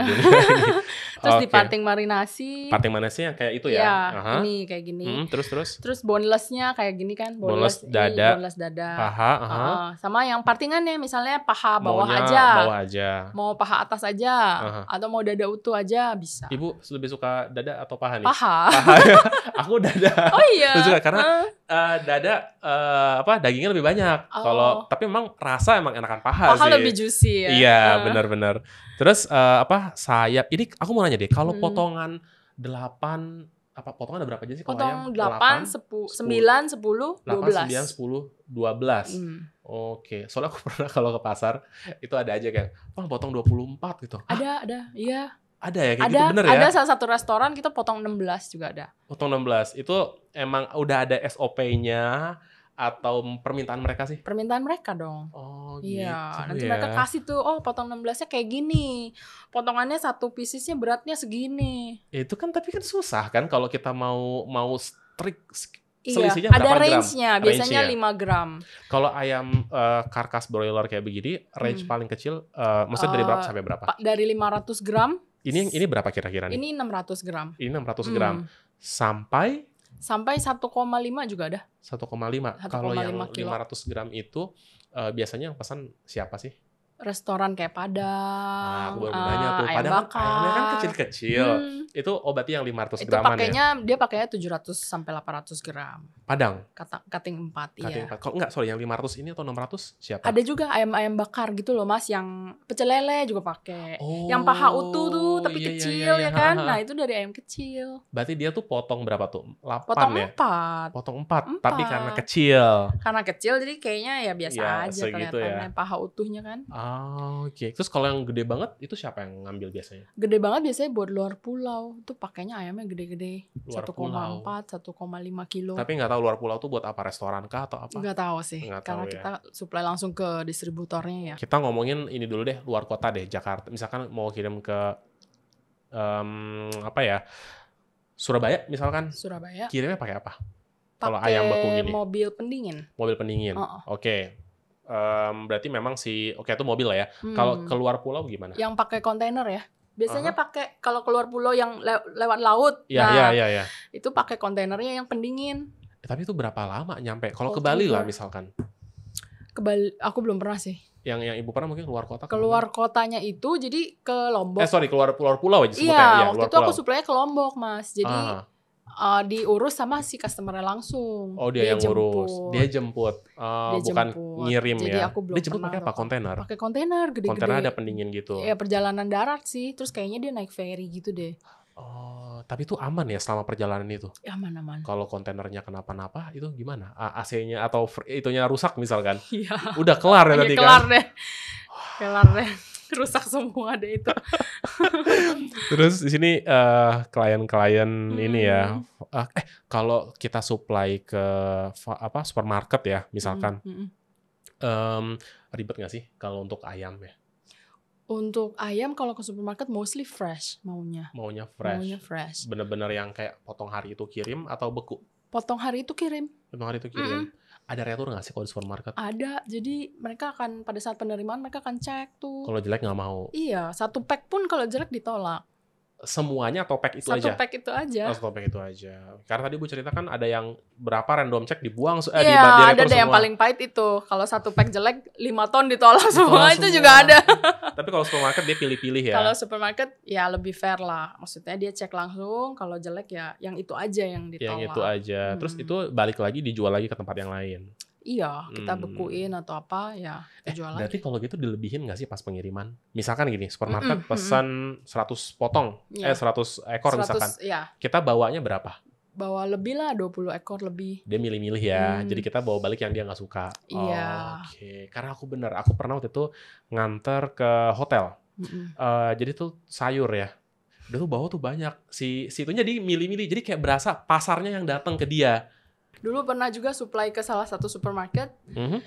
Speaker 1: *laughs* terus okay. parting
Speaker 2: marinasi. Parting
Speaker 1: marinasi yang kayak itu ya? Iya, yeah, ini kayak gini. Hmm, terus terus?
Speaker 2: Terus bonelessnya kayak gini kan? Boneless, boneless dada. Ii, boneless dada. Paha. Uh, uh, sama yang partingannya misalnya paha bawah Maunya aja. Bawah aja. Mau paha atas aja. Uh -huh. Atau mau dada utuh aja bisa.
Speaker 1: Ibu ibu lebih suka dada atau paha nih? Paha.
Speaker 2: paha. *laughs* aku dada. Oh iya. Lebih
Speaker 1: suka karena uh. Uh, dada uh, apa dagingnya lebih banyak. Oh. Kalau tapi memang rasa emang enakan paha, paha sih. Paha lebih juicy ya. Iya, uh. benar-benar. Terus uh, apa sayap? Ini aku mau nanya deh, kalau hmm. potongan 8 apa potongan ada berapa aja sih kalau Potong ayam? 8,
Speaker 2: 8 10, 10, 9, 10, 12. 8,
Speaker 1: 9, 10, 12. Hmm. Oke, okay. soalnya aku *laughs* pernah kalau ke pasar itu ada aja kayak, "Bang, potong 24 gitu."
Speaker 2: Ada, Hah? ada. Iya. Ada ya kayak gitu. ada, gitu bener ada ya? Ada salah satu restoran kita potong 16 juga ada.
Speaker 1: Potong 16. Itu emang udah ada SOP-nya atau permintaan mereka sih?
Speaker 2: Permintaan mereka dong. Oh iya, gitu Iya, nanti ya. mereka kasih tuh, oh potong 16-nya kayak gini. Potongannya satu piecesnya beratnya segini.
Speaker 1: Itu kan tapi kan susah kan kalau kita mau mau strict iya, Selisihnya iya, ada range-nya, gram? biasanya range 5 gram. Kalau ayam uh, karkas broiler kayak begini, range hmm. paling kecil, uh, maksudnya uh, dari eh, berapa sampai berapa?
Speaker 2: Dari 500 gram ini ini
Speaker 1: berapa kira-kira nih? Ini
Speaker 2: 600 gram.
Speaker 1: Ini 600 hmm. gram. Hmm. Sampai
Speaker 2: sampai 1,5 juga ada.
Speaker 1: 1,5. Kalau yang kilo. 500 gram itu uh, biasanya yang pesan siapa sih?
Speaker 2: Restoran kayak Padang. Nah, aku baru uh, nanya tuh Padang. Ayam bakar. Ayamnya kan
Speaker 1: kecil-kecil. Hmm itu obatnya yang 500 itu ya? pakainya,
Speaker 2: dia pakainya 700 sampai 800 gram. Padang. Kata, cutting 4, cutting kating 4.
Speaker 1: Kalau enggak, sorry, yang 500 ini atau 600 siapa? Ada
Speaker 2: juga ayam-ayam bakar gitu loh, Mas, yang pecel lele juga pakai. Oh, yang paha oh, utuh tuh, tapi iya, iya, kecil iya, iya, ya kan. Ha, Nah, itu dari ayam kecil.
Speaker 1: Berarti dia tuh potong berapa tuh? 8 potong ya? 4. Potong 4, tapi karena kecil.
Speaker 2: Karena kecil jadi kayaknya ya biasa ya, aja ya. kelihatannya ya. paha utuhnya kan.
Speaker 1: oh, oke. Okay. Terus kalau yang gede banget itu siapa yang ngambil biasanya?
Speaker 2: Gede banget biasanya buat luar pulau pulau tuh pakainya ayamnya gede-gede. 1,4, 1,5 kilo. Tapi
Speaker 1: nggak tahu luar pulau tuh buat apa restoran kah atau apa? Nggak tahu sih. Gak karena tahu, ya. kita
Speaker 2: ya. supply langsung ke distributornya ya.
Speaker 1: Kita ngomongin ini dulu deh luar kota deh Jakarta. Misalkan mau kirim ke um, apa ya? Surabaya misalkan. Surabaya. Kirimnya pakai apa?
Speaker 2: Kalau ayam beku gini. mobil pendingin.
Speaker 1: Mobil pendingin. Oh. Oke. Okay um, berarti memang si oke okay, itu mobil lah ya. Hmm. Kalau keluar pulau gimana?
Speaker 2: Yang pakai kontainer ya? Biasanya uh -huh. pakai kalau keluar pulau yang le lewat laut. Iya, nah, iya, iya, iya, Itu pakai kontainernya yang pendingin.
Speaker 1: Eh, tapi itu berapa lama nyampe? Kalau ke Bali lah misalkan.
Speaker 2: Ke Bali aku belum pernah sih.
Speaker 1: Yang yang Ibu pernah mungkin keluar kota. Kan?
Speaker 2: Keluar kan? kotanya itu jadi ke Lombok. Eh sorry,
Speaker 1: keluar pulau pulau aja sebutnya. Iya, ya, waktu itu pulau. aku
Speaker 2: suplainya ke Lombok, Mas. Jadi uh -huh uh, diurus sama si customernya langsung. Oh dia, dia yang jemput.
Speaker 1: ngurus, dia jemput, uh, dia bukan jemput. ngirim Jadi ya. Aku belum dia jemput pakai apa kontainer? Pakai
Speaker 2: kontainer gede-gede. Kontainer ada
Speaker 1: pendingin gitu. Ya
Speaker 2: perjalanan darat sih, terus kayaknya dia naik ferry gitu deh.
Speaker 1: Oh, tapi itu aman ya selama perjalanan itu? Iya, aman aman. Kalau kontainernya kenapa-napa itu gimana? AC-nya atau itunya rusak misalkan? *laughs* Iya. Udah kelar ya iya, tadi kelar kan? Kelar
Speaker 2: deh, kelar deh. *laughs* Rusak semua deh itu. *laughs*
Speaker 1: Terus di sini uh, klien-klien hmm. ini ya, uh, eh kalau kita supply ke apa supermarket ya hmm, misalkan, hmm. Um, ribet nggak sih kalau untuk ayam ya?
Speaker 2: Untuk ayam kalau ke supermarket mostly fresh maunya.
Speaker 1: Maunya fresh. Maunya fresh. Bener-bener yang kayak potong hari itu kirim atau beku?
Speaker 2: Potong hari itu kirim.
Speaker 1: Potong hari itu kirim. -hmm ada retur nggak sih kalau di supermarket?
Speaker 2: Ada, jadi mereka akan pada saat penerimaan mereka akan cek tuh. Kalau
Speaker 1: jelek nggak mau.
Speaker 2: Iya, satu pack pun kalau jelek ditolak
Speaker 1: semuanya atau pack itu satu aja? Satu pack itu aja. Oh, satu pack itu aja. Karena tadi Bu cerita kan ada yang berapa random check dibuang eh, yeah, di ada deh yang paling
Speaker 2: pahit itu. Kalau satu pack jelek lima ton ditolak semua, ditolak itu juga ada.
Speaker 1: *laughs* Tapi kalau supermarket dia pilih-pilih ya. Kalau
Speaker 2: supermarket ya lebih fair lah. Maksudnya dia cek langsung, kalau jelek ya yang itu aja yang ditolak. Yang itu
Speaker 1: aja. Hmm. Terus itu balik lagi dijual lagi ke tempat yang lain.
Speaker 2: Iya, kita hmm. bekuin atau apa ya eh, berarti
Speaker 1: kalau gitu dilebihin nggak sih pas pengiriman? Misalkan gini, supermarket mm -mm, pesan mm 100 potong, yeah. eh 100 ekor 100, misalkan. Yeah. Kita bawanya berapa?
Speaker 2: Bawa lebih lah 20 ekor lebih.
Speaker 1: Dia milih-milih ya. Hmm. Jadi kita bawa balik yang dia nggak suka.
Speaker 2: Iya. Oke.
Speaker 1: Okay. Karena aku bener, aku pernah waktu itu nganter ke hotel. Mm -mm. Uh, jadi tuh sayur ya udah tuh bawa tuh banyak si situnya itunya dia milih-milih jadi kayak berasa pasarnya yang datang ke dia
Speaker 2: dulu pernah juga supply ke salah satu supermarket mm-hmm.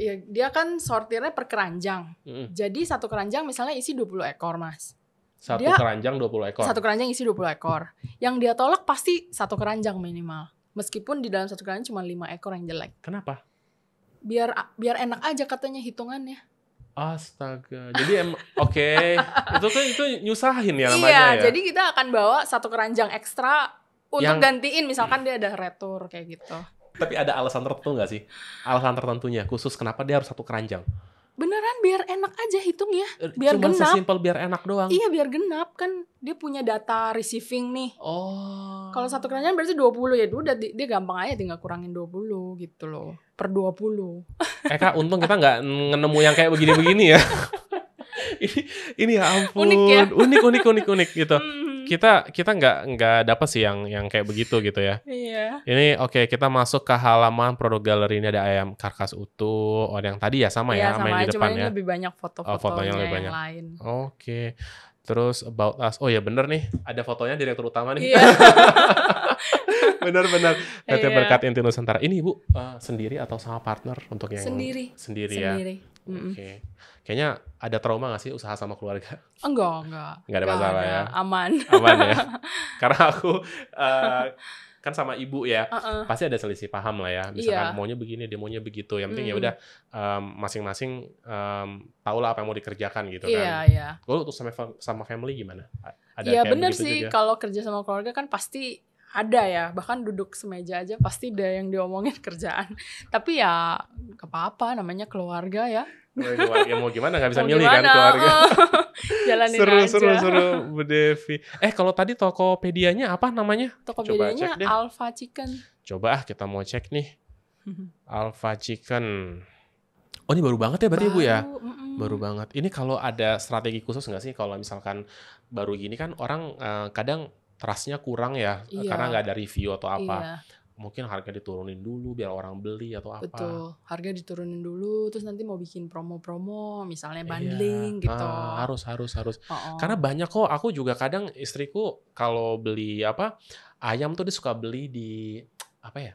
Speaker 2: ya dia kan sortirnya per keranjang mm-hmm. jadi satu keranjang misalnya isi 20 ekor mas satu dia, keranjang
Speaker 1: 20 ekor satu
Speaker 2: keranjang isi 20 ekor yang dia tolak pasti satu keranjang minimal meskipun di dalam satu keranjang cuma lima ekor yang jelek kenapa biar biar enak aja katanya hitungannya
Speaker 1: Astaga. Jadi *laughs* oke, okay. itu tuh itu nyusahin ya namanya iya, ya. jadi
Speaker 2: kita akan bawa satu keranjang ekstra untuk yang, gantiin misalkan dia ada retur kayak gitu.
Speaker 1: Tapi ada alasan tertentu nggak sih? Alasan tertentunya khusus kenapa dia harus satu keranjang?
Speaker 2: Beneran biar enak aja hitung ya, eh, biar Cuma genap. Simpel
Speaker 1: biar enak doang. Iya,
Speaker 2: biar genap kan dia punya data receiving nih. Oh. Kalau satu keranjang berarti 20 ya, udah dia gampang aja tinggal kurangin 20 gitu loh. Per 20.
Speaker 1: Eh Kak, untung kita nggak nemu yang kayak begini-begini ya. *laughs* ini ini
Speaker 2: ya ampun, unik ya?
Speaker 1: unik unik unik unik gitu. Hmm kita kita nggak nggak dapat sih yang yang kayak begitu gitu ya. Iya. Ini oke okay, kita masuk ke halaman produk galeri ini ada ayam karkas utuh. Oh, yang tadi ya sama iya, ya sama main di depan ya. lebih banyak foto-fotonya oh, fotonya lebih banyak. yang lain. Oke. Okay. Terus about us. Oh ya bener nih, ada fotonya direktur utama nih. Iya. Bener-bener. *laughs* PT iya. Berkat Inti Nusantara. Ini Ibu uh, eh, sendiri atau sama partner untuk yang sendiri? Sendiri, ya? sendiri. ya. Mm -hmm. Oke. Okay. Kayaknya ada trauma gak sih usaha sama keluarga?
Speaker 2: *laughs* Enggak, enggak. Enggak ada enggak masalah ada. ya? Aman. Aman ya?
Speaker 1: *laughs* Karena aku uh, kan sama ibu ya, uh -uh. pasti ada selisih paham lah ya. Misalkan yeah. maunya begini, dia maunya begitu. Yang penting mm. ya udah um, masing-masing um, tahu lah apa yang mau dikerjakan gitu yeah, kan. Iya, iya. Lo untuk sama sama family gimana? Ada Iya, bener sih kalau
Speaker 2: kerja sama keluarga kan pasti ada ya bahkan duduk semeja aja pasti ada yang diomongin *laughs* kerjaan tapi ya apa apa namanya keluarga ya
Speaker 1: ya mau gimana nggak bisa mau milih kan gimana? kan keluarga. Oh,
Speaker 2: *laughs* jalanin seru, aja. Seru seru
Speaker 1: Bu Devi. Eh kalau tadi Tokopedia-nya apa namanya? Tokopedia-nya
Speaker 2: Alpha Chicken.
Speaker 1: Coba ah kita mau cek nih. *laughs* Alpha Chicken. Oh ini baru banget ya berarti ya? baru, ibu ya?
Speaker 2: mm Baru
Speaker 1: banget. Ini kalau ada strategi khusus nggak sih kalau misalkan baru gini kan orang uh, kadang trustnya kurang ya iya. karena nggak ada review atau apa. Iya mungkin harga diturunin dulu biar orang beli atau apa. Betul,
Speaker 2: harga diturunin dulu terus nanti mau bikin promo-promo misalnya iya. bundling iya. gitu. Ah,
Speaker 1: harus harus harus. Oh, oh. Karena banyak kok aku juga kadang istriku kalau beli apa ayam tuh dia suka beli di apa ya?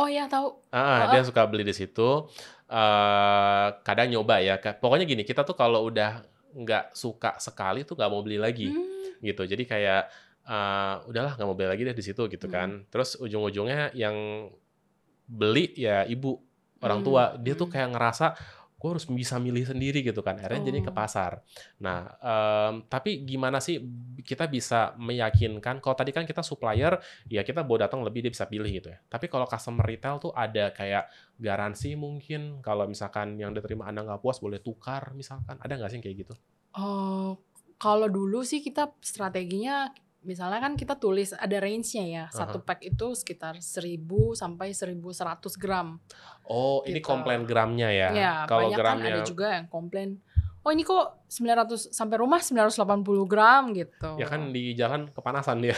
Speaker 2: Oh iya tahu. Ah, oh, dia suka
Speaker 1: beli di situ. Uh, kadang nyoba ya. Pokoknya gini, kita tuh kalau udah nggak suka sekali tuh nggak mau beli lagi hmm. gitu. Jadi kayak uh, udahlah nggak mau beli lagi deh di situ gitu hmm. kan. Terus ujung-ujungnya yang beli ya ibu orang hmm. tua dia tuh hmm. kayak ngerasa gue harus bisa milih sendiri gitu kan akhirnya oh. jadi ke pasar nah um, tapi gimana sih kita bisa meyakinkan kalau tadi kan kita supplier ya kita bawa datang lebih dia bisa pilih gitu ya tapi kalau customer retail tuh ada kayak garansi mungkin kalau misalkan yang diterima anda nggak puas boleh tukar misalkan ada nggak sih kayak gitu
Speaker 2: oh kalau dulu sih kita strateginya misalnya kan kita tulis ada range-nya ya. Satu pack itu sekitar 1000 sampai 1100 gram.
Speaker 1: Oh, gitu. ini komplain gramnya ya. ya Kalau kan gramnya kan ada juga
Speaker 2: yang komplain Oh ini kok 900 sampai rumah 980 gram gitu. Ya
Speaker 1: kan di jalan kepanasan dia.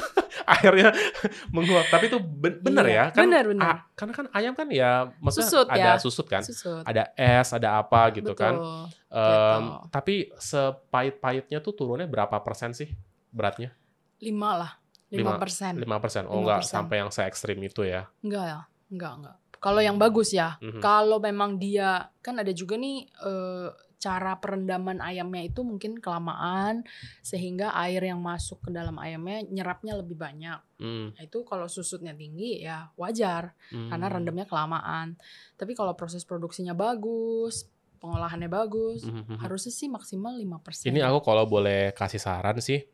Speaker 1: *laughs* akhirnya *laughs* menguap. Tapi itu benar iya, ya kan?
Speaker 2: benar. karena kan ayam
Speaker 1: kan ya maksudnya ada ya. susut kan, susut. ada es, ada apa gitu kan? Betul. kan. Um, Tapi sepahit-pahitnya tuh turunnya berapa persen sih beratnya?
Speaker 2: lima lah lima persen lima persen oh enggak sampai
Speaker 1: yang se ekstrim itu ya
Speaker 2: enggak ya enggak enggak kalau yang bagus ya mm-hmm. kalau memang dia kan ada juga nih uh, cara perendaman ayamnya itu mungkin kelamaan sehingga air yang masuk ke dalam ayamnya nyerapnya lebih banyak. Mm. Nah, itu kalau susutnya tinggi ya wajar mm. karena hmm. rendamnya kelamaan. Tapi kalau proses produksinya bagus, pengolahannya bagus. Mm-hmm. Harusnya sih maksimal 5%. Ini aku
Speaker 1: kalau boleh kasih saran sih,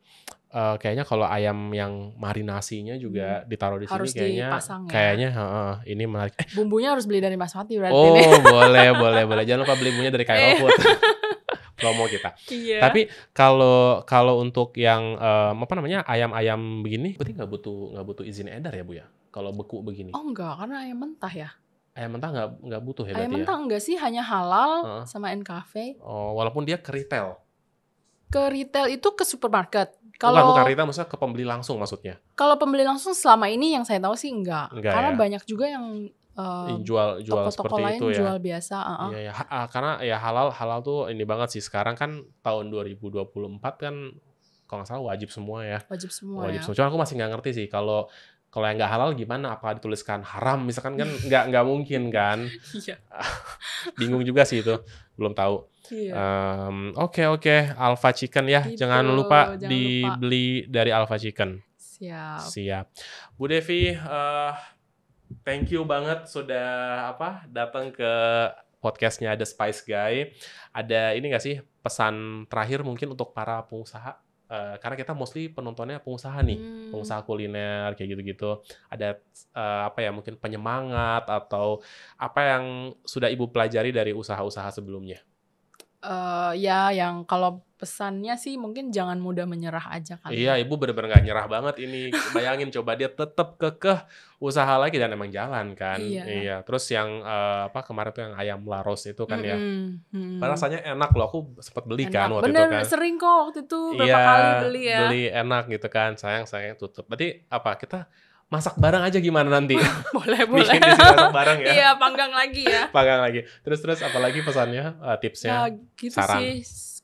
Speaker 1: uh, kayaknya kalau ayam yang marinasinya juga hmm. ditaruh di harus sini kayaknya dipasang, ya? kayaknya uh, ini menarik. Eh.
Speaker 2: Bumbunya harus beli dari Mas Mati berarti. Oh, ini. *laughs*
Speaker 1: boleh, boleh, boleh. Jangan lupa beli bumbunya dari Kairo eh. Food. *laughs* promo kita. Iya. Tapi kalau kalau untuk yang um, apa namanya ayam-ayam begini, berarti nggak butuh nggak butuh izin edar ya bu ya? Kalau beku begini? Oh
Speaker 2: enggak, karena ayam mentah ya.
Speaker 1: Ayam mentah nggak nggak butuh ya Ayam ya? mentah ya?
Speaker 2: enggak sih, hanya halal uh. sama Cafe.
Speaker 1: Oh, walaupun dia ke retail.
Speaker 2: Ke retail itu ke supermarket. Oh, kalau bukan, bukan
Speaker 1: retail, maksudnya ke pembeli langsung maksudnya.
Speaker 2: Kalau pembeli langsung selama ini yang saya tahu sih enggak. enggak Karena ya? banyak juga yang uh,
Speaker 1: jual jual toko -toko seperti lain itu ya. jual
Speaker 2: biasa, uh -uh.
Speaker 1: Ya, ya, ha, ah, karena ya halal halal tuh ini banget sih sekarang kan tahun 2024 kan kalau nggak salah wajib semua ya.
Speaker 2: Wajib semua. Wajib ya. semua. Cuma
Speaker 1: aku masih nggak ngerti sih kalau kalau yang nggak halal gimana? Apa dituliskan haram? Misalkan kan *laughs* nggak nggak mungkin kan? Iya. *laughs* Bingung juga sih itu, belum tahu. Iya. Um, oke okay, oke, okay. Alpha Chicken ya, gitu, jangan lupa jangan dibeli lupa. dari Alpha Chicken. Siap. Siap. Bu Devi, uh, thank you banget sudah apa datang ke podcastnya ada Spice Guy. Ada ini nggak sih pesan terakhir mungkin untuk para pengusaha? Uh, karena kita mostly penontonnya pengusaha nih, hmm. pengusaha kuliner kayak gitu-gitu. Ada uh, apa ya mungkin penyemangat atau apa yang sudah ibu pelajari dari usaha-usaha sebelumnya?
Speaker 2: uh, ya yang kalau pesannya sih mungkin jangan mudah menyerah aja kan Iya,
Speaker 1: ya. Ibu benar-benar gak nyerah banget ini. Bayangin coba dia tetap kekeh usaha lagi dan emang jalan kan. Iya. iya. Terus yang uh, apa kemarin tuh yang ayam laros itu kan mm -hmm. ya. Mm. Rasanya enak loh, aku sempat beli enak. kan waktu bener, itu kan. sering
Speaker 2: kok waktu itu berapa iya, kali beli ya. beli
Speaker 1: enak gitu kan. Sayang sayang tutup. Berarti apa kita masak bareng aja gimana nanti? *laughs* boleh, Bikin boleh. Bikin masak bareng ya. *laughs* Iya, panggang lagi ya. *laughs* panggang lagi. Terus terus apalagi pesannya, uh, tipsnya? Ya, gitu saran. sih.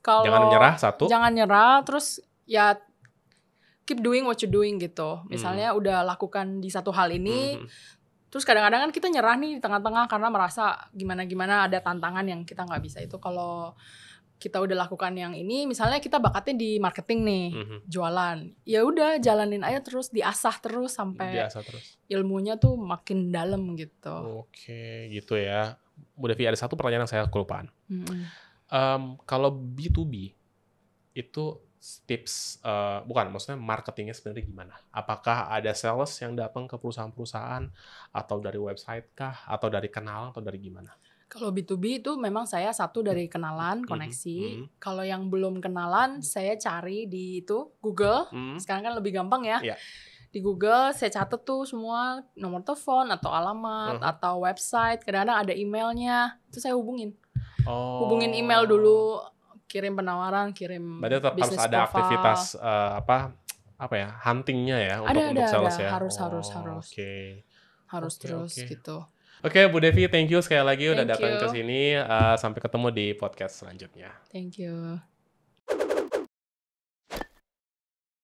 Speaker 1: Kalau jangan nyerah satu. Jangan
Speaker 2: nyerah, terus ya keep doing what you doing gitu. Misalnya hmm. udah lakukan di satu hal ini, hmm. terus kadang-kadang kan kita nyerah nih di tengah-tengah karena merasa gimana-gimana ada tantangan yang kita nggak bisa itu kalau kita udah lakukan yang ini misalnya kita bakatnya di marketing nih mm-hmm. jualan ya udah jalanin aja terus diasah terus sampai diasah terus ilmunya tuh makin dalam gitu oke
Speaker 1: gitu ya Bu Devi ada satu pertanyaan yang saya kelupaan mm-hmm. um, kalau B2B itu tips uh, bukan maksudnya marketingnya sebenarnya gimana apakah ada sales yang datang ke perusahaan-perusahaan atau dari website kah atau dari kenal atau dari gimana
Speaker 2: kalau B2B itu memang saya satu dari kenalan, mm-hmm. koneksi. Mm -hmm. Kalau yang belum kenalan, mm-hmm. saya cari di itu Google. Mm -hmm. Sekarang kan lebih gampang ya. Yeah. Di Google saya catat tuh semua nomor telepon atau alamat uh-huh. atau website. Kadang-kadang ada emailnya, itu saya hubungin.
Speaker 1: Oh. Hubungin
Speaker 2: email dulu, kirim penawaran, kirim. Berarti tetap harus ada aktivitas
Speaker 1: uh, apa apa ya huntingnya ya ada, untuk ada, untuk sales ada. ya. Harus
Speaker 2: oh, harus harus. Oke. Harus okay, terus okay. gitu.
Speaker 1: Oke, okay, Bu Devi, thank you sekali lagi thank udah datang ke sini. Uh, sampai ketemu di podcast selanjutnya.
Speaker 2: Thank you.